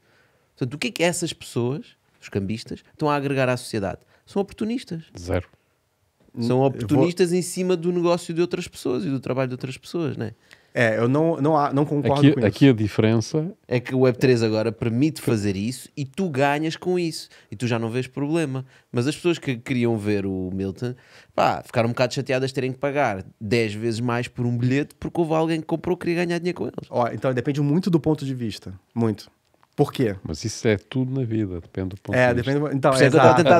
Portanto, o que é que essas pessoas, os cambistas, estão a agregar à sociedade? São oportunistas. Zero. São oportunistas vou... em cima do negócio de outras pessoas e do trabalho de outras pessoas, não é? É, eu não, não, há, não concordo aqui, com isso. Aqui a diferença... É que o Web3 agora permite fazer isso e tu ganhas com isso. E tu já não vês problema. Mas as pessoas que queriam ver o Milton, pá, ficaram um bocado chateadas terem que pagar 10 vezes mais por um bilhete porque houve alguém que comprou e queria ganhar dinheiro com eles. Ó, então depende muito do ponto de vista. Muito. Por quê? Mas isso é tudo na vida, depende do ponto é, de vista. Então, é depende, então, é,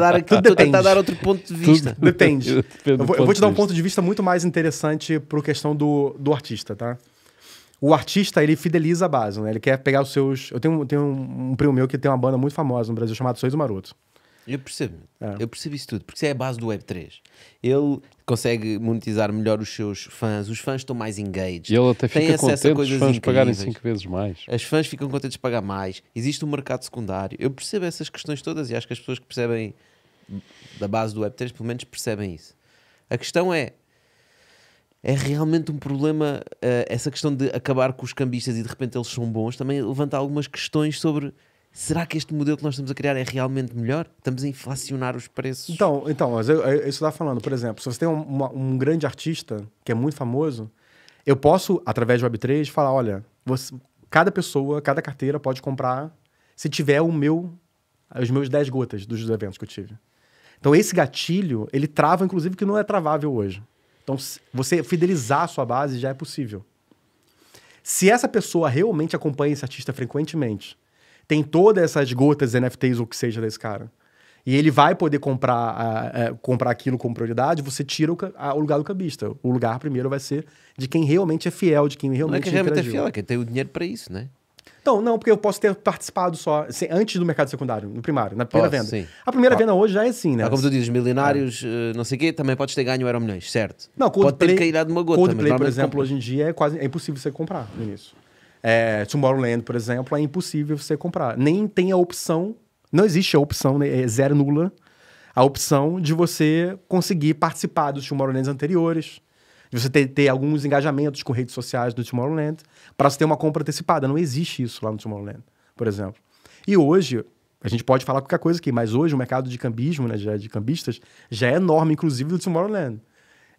depende. tudo depende. tentar dar outro ponto de vista. Tudo <laughs> depende. eu, eu vou, eu vou te dar um ponto de vista muito mais interessante para a questão do, do artista, tá? O artista, ele fideliza a base, né? Ele quer pegar os seus... Eu tenho, tenho um, um primo meu que tem uma banda muito famosa no Brasil chamada Sois o Maroto. Eu percebo, é. eu percebo isso tudo, porque isso é a base do Web3. Ele consegue monetizar melhor os seus fãs, os fãs estão mais engaged. E ele até fica contente a os fãs incríveis. pagarem 5 vezes mais. As fãs ficam contentes de pagar mais, existe um mercado secundário. Eu percebo essas questões todas e acho que as pessoas que percebem da base do Web3 pelo menos percebem isso. A questão é, é realmente um problema uh, essa questão de acabar com os cambistas e de repente eles são bons, também levanta algumas questões sobre será que este modelo que nós estamos a criar é realmente melhor? Estamos a inflacionar os preços? Então, então mas eu, é eu, isso está falando, por exemplo, se você tem um, uma, um grande artista que é muito famoso, eu posso, através do Web3, falar: olha, você, cada pessoa, cada carteira pode comprar se tiver o meu, os meus 10 gotas dos eventos que eu tive. Então, esse gatilho, ele trava, inclusive, que não é travável hoje. Então, você fidelizar a sua base já é possível. Se essa pessoa realmente acompanha esse artista frequentemente, tem todas essas gotas NFTs ou o que seja desse cara. E ele vai poder comprar, é, comprar aquilo com prioridade, você tira o, o, lugar do cabista. O lugar primeiro vai ser de quem realmente é fiel, de quem realmente Não é que realmente é fiel, é quem tem o dinheiro para isso, né? Então, não, porque eu posso ter participado só antes do mercado secundário, no primário, na primeira posso, venda. Sim. A primeira claro. venda hoje já é assim, né? Ah, como tu dizes, milionários, é. Eh, não sei o quê, também podes ter ganho euro milhões, certo? Não, Coldplay, Pode ter caído de uma gota. Coldplay, por exemplo, compra. hoje em dia é quase é impossível você comprar no início. É, Tomorrowland, por exemplo, é impossível você comprar. Nem tem a opção, não existe a opção, né, é zero nula, a opção de você conseguir participar dos Tomorrowlands anteriores, de você ter, ter alguns engajamentos com redes sociais do Tomorrowland, para você ter uma compra antecipada. Não existe isso lá no Tomorrowland, por exemplo. E hoje, a gente pode falar qualquer coisa aqui, mas hoje o mercado de cambismo, né, é de cambistas, já é enorme, inclusive do Tomorrowland.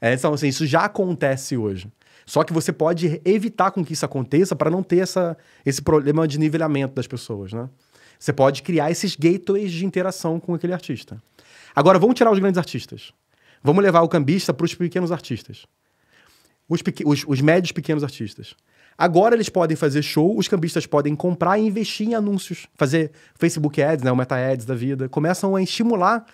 É, então, assim, isso já acontece hoje. Só que você pode evitar com que isso aconteça para não ter essa, esse problema de nivelamento das pessoas, né? Você pode criar esses gateways de interação com aquele artista. Agora, vamos tirar os grandes artistas. Vamos levar o cambista para os pequenos artistas. Os, pequ os, os médios pequenos artistas. Agora eles podem fazer show, os cambistas podem comprar e investir em anúncios. Fazer Facebook Ads, né, o Meta Ads da vida. Começam a estimular,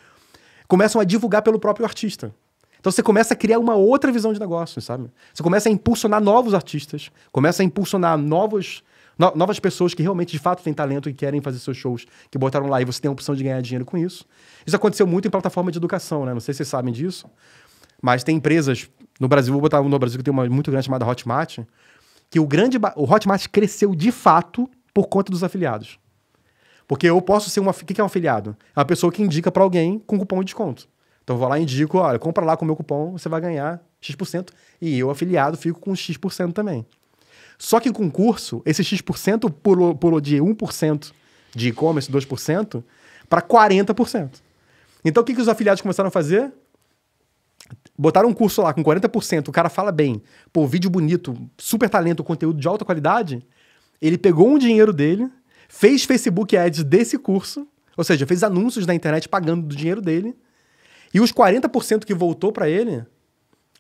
começam a divulgar pelo próprio artista. Então você começa a criar uma outra visão de negócio, sabe? Você começa a impulsionar novos artistas, começa a impulsionar novos, no, novas pessoas que realmente de fato têm talento e querem fazer seus shows, que botaram lá e você tem a opção de ganhar dinheiro com isso. Isso aconteceu muito em plataforma de educação, né? Não sei se vocês sabem disso, mas tem empresas no Brasil, vou botar no Brasil que tem uma muito grande chamada Hotmart, que o grande o Hotmart cresceu de fato por conta dos afiliados. Porque eu posso ser um. O que é um afiliado? É uma pessoa que indica para alguém com cupom de desconto. Então eu vou lá e indico, olha, compra lá com o meu cupom, você vai ganhar X%. E eu, afiliado, fico com X% também. Só que com curso, esse X% pulou, pulou de 1% de e-commerce, 2%, para 40%. Então o que, que os afiliados começaram a fazer? Botaram um curso lá com 40%, o cara fala bem, pô, vídeo bonito, super talento, conteúdo de alta qualidade. Ele pegou um dinheiro dele, fez Facebook Ads desse curso, ou seja, fez anúncios na internet pagando do dinheiro dele e os 40% que voltou para ele,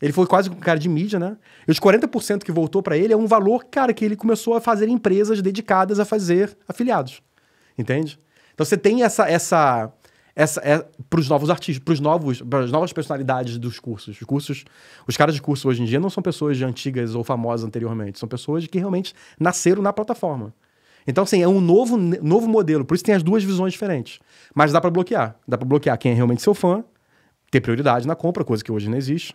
ele foi quase um cara de mídia, né? E os 40% que voltou para ele é um valor, cara, que ele começou a fazer empresas dedicadas a fazer afiliados. Entende? Então você tem essa essa essa é para os novos artistas, para os novos, para as novas personalidades dos cursos. Os cursos, os caras de curso hoje em dia não são pessoas de antigas ou famosas anteriormente, são pessoas que realmente nasceram na plataforma. Então, assim, é um novo, novo modelo. Por isso tem as duas visões diferentes. Mas dá para bloquear. Dá para bloquear quem é realmente seu fã ter prioridade na compra, coisa que hoje não existe.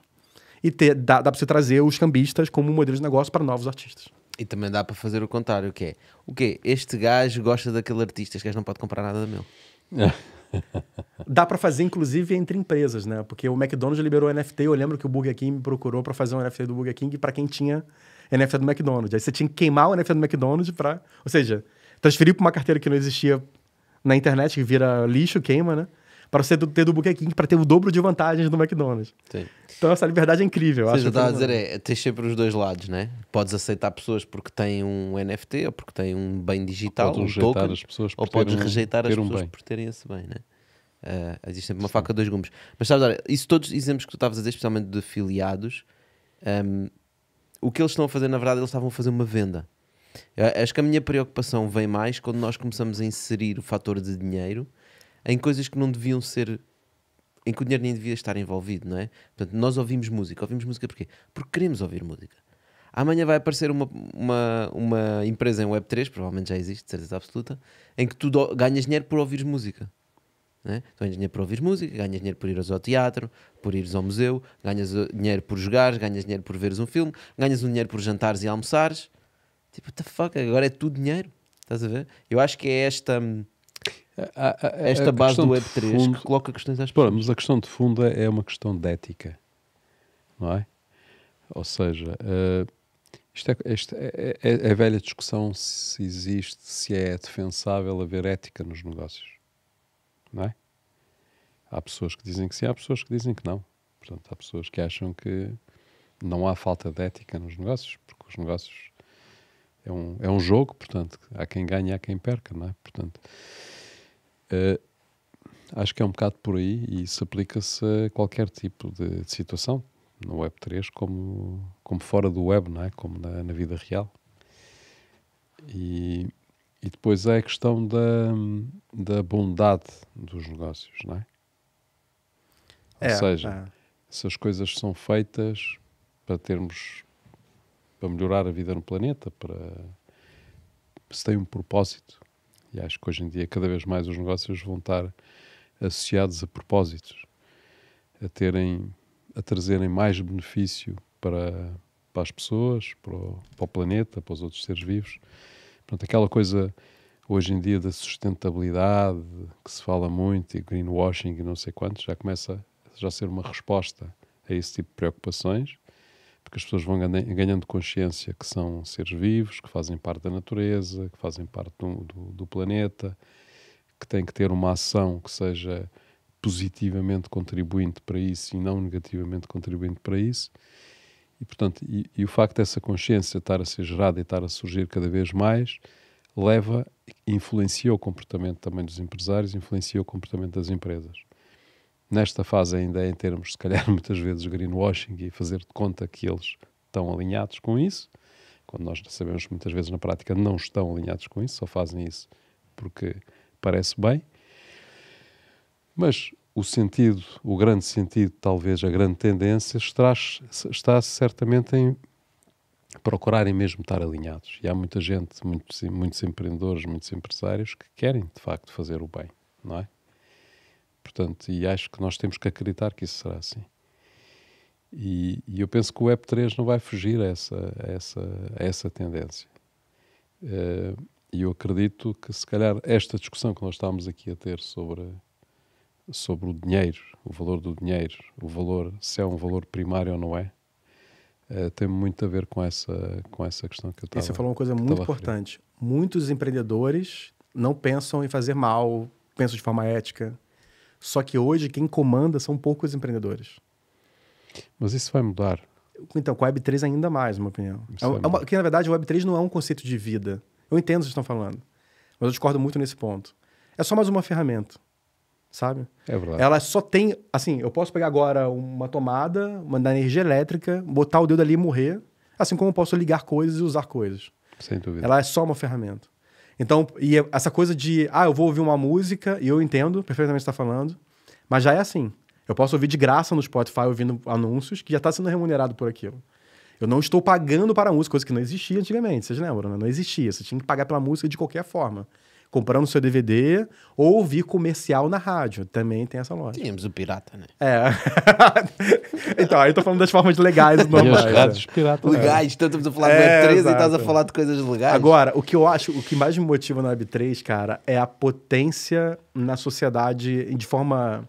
E ter, dá, dá para você trazer os cambistas como modelo de negócio para novos artistas. E também dá para fazer o contrário, que é o quê? Este gajo gosta daquele artista, este gajo não pode comprar nada meu. <laughs> dá para fazer, inclusive, entre empresas, né? Porque o McDonald's liberou NFT. Eu lembro que o Burger King me procurou para fazer um NFT do Burger King para quem tinha NFT do McDonald's. Aí você tinha que queimar o NFT do McDonald's para. Ou seja, transferir para uma carteira que não existia na internet, que vira lixo, queima, né? para você ter do Burger King, para ter o dobro de vantagens do McDonald's. Sim. Então essa liberdade é incrível. Você estava tá é a dizer é, tens sempre os dois lados, né? Podes aceitar pessoas porque têm um NFT ou porque têm um bem digital, ou podes um rejeitar token, as pessoas ou podes rejeitar um, pessoas por terem esse bem, né? Uh, existe sempre uma Sim. faca dois gumes. Mas sabes, olha, isso todos os exemplos que tu estavas a dizer, especialmente de filiados, um, ehm, o que eles estão a fazer, na verdade, eles estavam a fazer uma venda. Eu eh, acho que a minha preocupação vem mais quando nós começamos a inserir o fator de dinheiro em coisas que não deviam ser em que o dinheiro nem devia estar envolvido, não é? Portanto, nós ouvimos música. Ouvimos música porquê? Porque queremos ouvir música. Amanhã vai aparecer uma, uma, uma empresa em Web3, provavelmente já existe, de certeza absoluta, em que tu ganhas dinheiro por ouvir música. é? Tu ganhas dinheiro por ouvir música, ganhas dinheiro por ires ao teatro, por ires ao museu, ganhas uh, dinheiro por jogares, ganhas dinheiro por veres um filme, ganhas um dinheiro por jantares e almoçares. Tipo, what the fuck, agora é tudo dinheiro. Estás a ver? Eu acho que é esta. Hum, a, a, esta base do Web3 fundo, que coloca questões às pessoas. Mas a questão de fundo é, é uma questão de ética, não é? Ou seja, uh, isto, é, isto é, é, é, a é velha discussão se existe, se é defensável haver ética nos negócios, não é? Há pessoas que dizem que sim, há pessoas que dizem que não. Portanto, há pessoas que acham que não há falta de ética nos negócios, porque os negócios é um, é um jogo, portanto, há quem ganha, há quem perca, não é? Portanto, Uh, acho que é um bocado por aí e isso aplica-se a qualquer tipo de, de, situação, no Web 3 como, como fora do Web, não é? como na, na vida real. E, e depois é a questão da, da bondade dos negócios, não é? Ou é, seja, é. essas coisas são feitas para termos, para melhorar a vida no planeta, para se tem um propósito, e acho que hoje em dia cada vez mais os negócios vão estar associados a propósitos, a terem, a trazerem mais benefício para, para as pessoas, para o, para o planeta, para os outros seres vivos. Portanto, aquela coisa hoje em dia da sustentabilidade que se fala muito e greenwashing e não sei quantos já começa já a ser uma resposta a esse tipo de preocupações porque as pessoas vão ganhando consciência que são seres vivos, que fazem parte da natureza, que fazem parte do, do, do planeta, que têm que ter uma ação que seja positivamente contribuinte para isso e não negativamente contribuinte para isso. E, portanto, e, e, o facto dessa consciência estar a ser gerada e estar a surgir cada vez mais leva, influencia o comportamento também dos empresários, influencia o comportamento das empresas nesta fase ainda é em termos, se calhar, <laughs> muitas vezes greenwashing e fazer de conta que eles estão alinhados com isso, quando nós sabemos que muitas vezes na prática não estão alinhados com isso, só fazem isso porque parece bem. Mas o sentido, o grande sentido, talvez a grande tendência, está, está certamente em procurarem mesmo estar alinhados. E há muita gente, muitos, muitos empreendedores, muitos empresários que querem de facto fazer o bem, não é? Portanto, e acho que nós temos que acreditar que isso será assim. E, e eu penso que o Web 3 não vai fugir a essa, a essa, a essa tendência. Uh, e eu acredito que, se calhar, esta discussão que nós estamos aqui a ter sobre, sobre o dinheiro, o valor do dinheiro, o valor, se é um valor primário ou não é, uh, tem muito a ver com essa, com essa questão que eu estava... E você falou uma coisa muito importante. Muitos empreendedores não pensam em fazer mal, pensam de forma ética, só que hoje quem comanda são poucos empreendedores. Mas isso vai mudar. Então, com a Web3 ainda mais, na minha opinião. Porque é é uma, que, na verdade, o Web3 não é um conceito de vida. Eu entendo o que vocês estão falando, mas eu discordo muito nesse ponto. É só mais uma ferramenta, sabe? É verdade. Ela só tem... Assim, eu posso pegar agora uma tomada, mandar energia elétrica, botar o dedo ali e morrer, assim como eu posso ligar coisas e usar coisas. Sem dúvida. Ela é só uma ferramenta. Então, e é essa coisa de, ah, eu vou ouvir uma música e eu entendo perfeitamente o que está falando, mas já é assim. Eu posso ouvir de graça no Spotify ouvindo anúncios que já está sendo remunerado por aquilo. Eu não estou pagando para a música, coisa que não existia antigamente, vocês lembram, né? Não existia. Você tinha que pagar pela música de qualquer forma. Comprando seu DVD ou ouvir comercial na rádio. Também tem essa lógica. Tínhamos o pirata, né? É. <laughs> então, aí eu tô falando das formas legais normais. <laughs> Os casos, pirata, né? legais, tanto estamos a falar é, do Web3 e tá estás a falar de coisas legais. Agora, o que eu acho, o que mais me motiva no Web3, cara, é a potência na sociedade de forma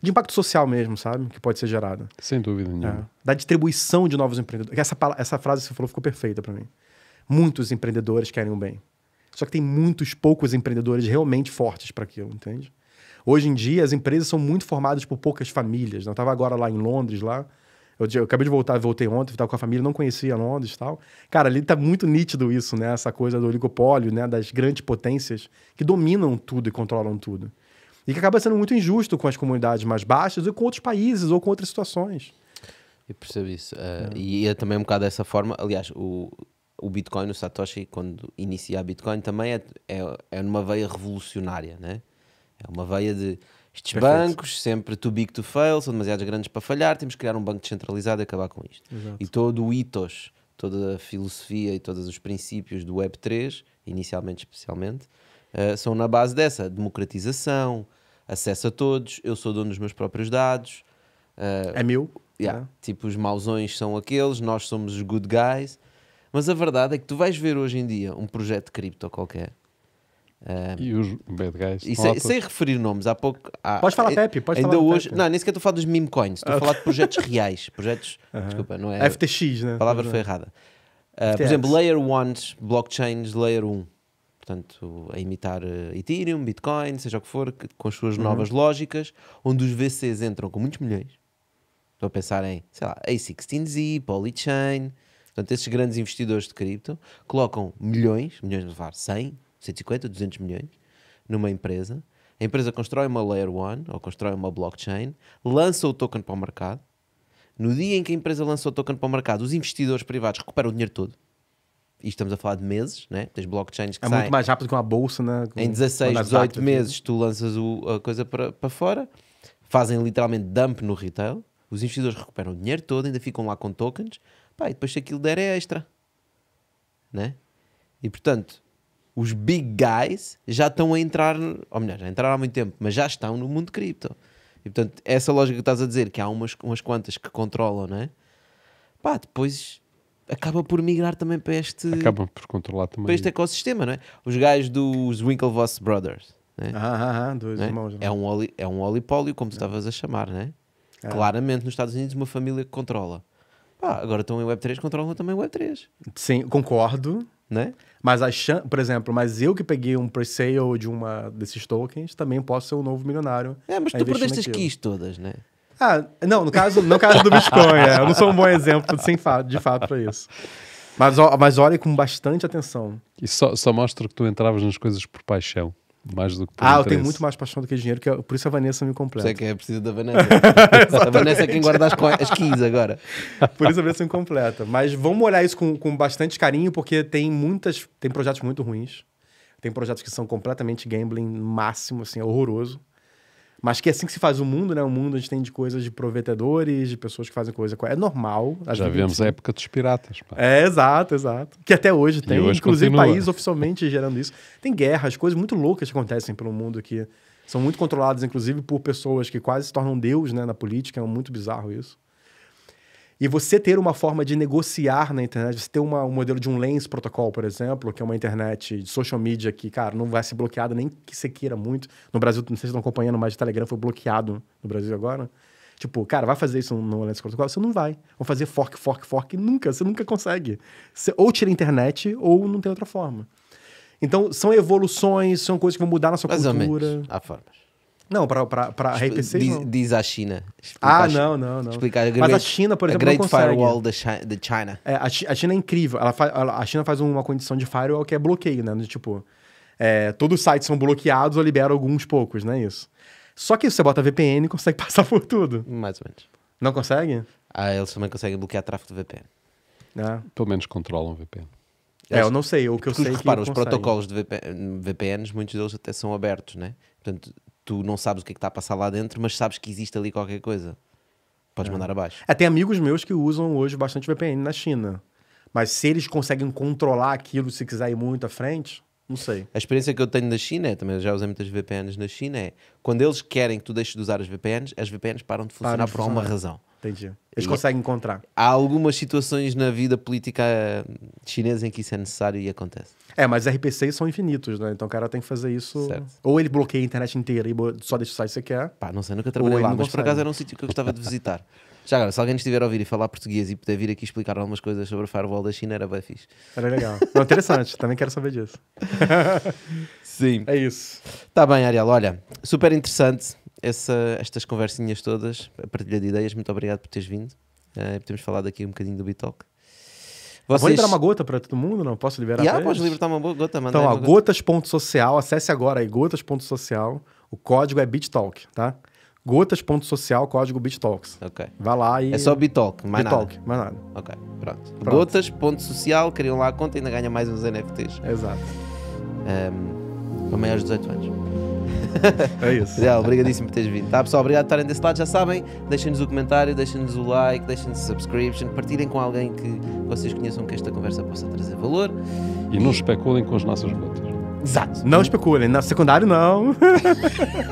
de impacto social mesmo, sabe? Que pode ser gerada. Sem dúvida nenhuma. É. Da distribuição de novos empreendedores. Essa, essa frase que você falou ficou perfeita para mim. Muitos empreendedores querem o bem. Só que tem muitos poucos empreendedores realmente fortes para aquilo, entende? Hoje em dia, as empresas são muito formadas por poucas famílias. Né? Eu estava agora lá em Londres, lá. Eu, eu, acabei de voltar, voltei ontem, estava com a família, não conhecia Londres e tal. Cara, ali está muito nítido isso, né? Essa coisa do oligopólio, né? Das grandes potências que dominam tudo e controlam tudo. E que acaba sendo muito injusto com as comunidades mais baixas ou com outros países ou com outras situações. Eu percebo isso. Uh, é. E é também um bocado dessa forma. Aliás, o, o Bitcoin, o Satoshi, quando inicia a Bitcoin, também é, é, é numa veia revolucionária, né? É uma veia de estes Perfeito. bancos, sempre too big to fail, são demasiado grandes para falhar, temos que criar um banco descentralizado e acabar com isto. Exato. E todo o ethos, toda a filosofia e todos os princípios do Web3, inicialmente especialmente, uh, são na base dessa democratização, acesso a todos, eu sou dono dos meus próprios dados. Uh, é meu. Yeah, yeah. Né? Tipo, os mauzões são aqueles, nós somos os good guys. Mas a verdade é que tu vais ver hoje em dia um projeto de cripto qualquer. Um, e os bad guys. E sem, sem, referir nomes, há pouco. Há, falar Pepe, pode ainda falar hoje, Pepe. Não, nem sequer estou a falar dos meme coins, estou a ah. falar de projetos reais. Projetos. Desculpa, não é. FTX, né? A palavra foi é. errada. Uh, por exemplo, Layer 1, blockchains Layer 1. Portanto, a imitar uh, Ethereum, Bitcoin, seja o que for, que, com as suas uhum. novas lógicas, onde os VCs entram com muitos milhões. Estou a pensar em, sei lá, A16Z, Polychain. Portanto, esses grandes investidores de cripto colocam milhões, milhões de levar 100, 150, 200 milhões numa empresa. A empresa constrói uma layer one ou constrói uma blockchain, lança o token para o mercado. No dia em que a empresa lança o token para o mercado, os investidores privados recuperam o dinheiro todo e estamos a falar de meses, né? tens blockchains que É saem. muito mais rápido que uma bolsa, né? Com, em 16, 18 meses tu lanças o, a coisa para, para fora, fazem literalmente dump no retail, os investidores recuperam o dinheiro todo, ainda ficam lá com tokens, Pá, e depois se aquilo der é extra. Né? E portanto, os big guys já estão a entrar, ou melhor, já entraram há muito tempo, mas já estão no mundo cripto. E portanto, essa lógica que estás a dizer, que há umas, umas quantas que controlam, né? Pá, depois acaba por migrar também para este. Acabam por controlar também. Para este ecossistema, não é? Os gajos dos Winklevoss Brothers. Né? Ah, ah, ah, dois né? irmãos. É? é um, é um olipólio, como tu é. estavas a chamar, né? É. Claramente, nos Estados Unidos, uma família que controla. Pá, agora estão em Web3, controlam também Web3. Sim, concordo. Né? Mas, a chan... por exemplo, mas eu que peguei um pre-sale de uma desses tokens, também posso ser um novo milionário. É, mas tu perdeste as keys todas, né? Ah, não, no caso, no caso do Bitcoin, é, eu não sou um bom exemplo sem fa de fato para isso. Mas, mas olhe com bastante atenção. E só, só mostra que tu entravas nas coisas por paixão mais do que Ah, interesse. eu tenho muito mais paixão do que dinheiro, que é, por isso a Vanessa me completa. Você é que é preciso da Vanessa. <laughs> a Vanessa é quem guarda as, as 15 agora. <laughs> Por isso a Vanessa me completa. Mas vamos olhar isso com, com bastante carinho, porque tem muitas. Tem projetos muito ruins. Tem projetos que são completamente gambling máximo, assim, é horroroso. Mas que é assim que se faz o mundo, né? O mundo a gente tem de coisas de provedores, de pessoas que fazem coisa. É normal. Já vemos a época dos piratas. Pá. É, exato, exato. Que até hoje tem. Hoje inclusive, continua. país oficialmente gerando isso. Tem guerras, coisas muito loucas que acontecem pelo mundo que são muito controladas, inclusive, por pessoas que quase se tornam deus né, na política. É muito bizarro isso. E você ter uma forma de negociar na internet, você ter uma, um modelo de um Lens Protocol, por exemplo, que é uma internet de social media que, cara, não vai ser bloqueada nem que você queira muito. No Brasil, não sei se estão acompanhando, mas o Telegram foi bloqueado no Brasil agora. Tipo, cara, vai fazer isso no Lens Protocol? Você não vai. Vão fazer fork, fork, fork. Nunca, você nunca consegue. Você ou tira a internet ou não tem outra forma. Então, são evoluções, são coisas que vão mudar na sua cultura. Ou menos. Há formas. Não, para a RPC diz, não. diz ah, a China. ah, não, não, não. Explicar, a Mas a China, por exemplo, a Great Firewall da China. É, a, a, China é incrível. Ela, ela, a China faz uma condição de firewall que é bloqueio, né? Tipo, é, todos os sites são bloqueados ou libera alguns poucos, não é isso? Só que você bota VPN e consegue <laughs> passar por tudo. Mais ou menos. Não consegue? Ah, eles também conseguem bloquear tráfego de VPN. É. Pelo menos controlam o VPN. É, eu não sei. O que eu sei repara, é que repara, os protocolos de VPN, VPNs, muitos deles até são abertos, né? Portanto, tu não sabes o que é que está a passar lá dentro, mas sabes que existe ali qualquer coisa. Podes é. mandar abaixo. Até amigos meus que usam hoje bastante VPN na China. Mas se eles conseguem controlar aquilo, se quiser ir muito à frente, não sei. A experiência que eu tenho na China, é, também já usei muitas VPNs na China, é quando eles querem que tu deixes de usar as VPNs, as VPNs param de funcionar por alguma razão. Entendi. Eles e conseguem encontrar. Há algumas situações na vida política eh, chinesa em que isso é necessário e acontece. É, mas RPCs são infinitos, né? Então o cara tem que fazer isso. Certo. Ou ele bloqueia a internet inteira e só deixa o site que você quer. Pá, não sei, nunca trabalhei lá, mas consegue. por acaso era um sítio que eu gostava de visitar. Já agora, se alguém estiver a ouvir e falar português e puder vir aqui explicar algumas coisas sobre a firewall da China, era bem fixe. Era legal. Não, interessante, também quero saber disso. <laughs> Sim. É isso. tá bem, Ariel. Olha, super interessante essa, estas conversinhas todas, a partilha de ideias. Muito obrigado por teres vindo. Uh, temos falado aqui um bocadinho do Bitalk. Vocês... Ah, vou liberar uma gota para todo mundo, não? Posso liberar? Yeah, pode libertar uma gota, manda Então, ó, gotas.social, acesse agora aí, gotas.social. O código é BitTalk, tá? gotas.social, código BitTalks. Ok. Vai lá e. É só BitTalk, mais BitTalk, nada. mais nada. Ok, pronto. pronto. Gotas.social, criam lá a conta e ainda ganha mais uns NFTs. Exato. Um, para maiores de 18 anos. <laughs> É isso. Ariel. obrigadíssimo por teres vindo. Tá, pessoal, obrigado por estarem desse lado. Já sabem, deixem-nos o comentário, deixem-nos o like, deixem-nos a subscription, partilhem com alguém que vocês conheçam que esta conversa possa trazer valor. E, não especulem com as nossas botas. Exato. Não especulem, na secundário não.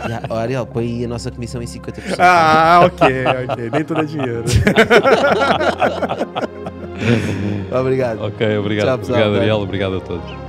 Yeah, <laughs> Ariel, põe aí a nossa comissão em 50%. Ah, ok, ok. Nem tudo é dinheiro. <laughs> obrigado. Ok, obrigado. Tchau, pessoal, obrigado, Ariel. Obrigado a todos.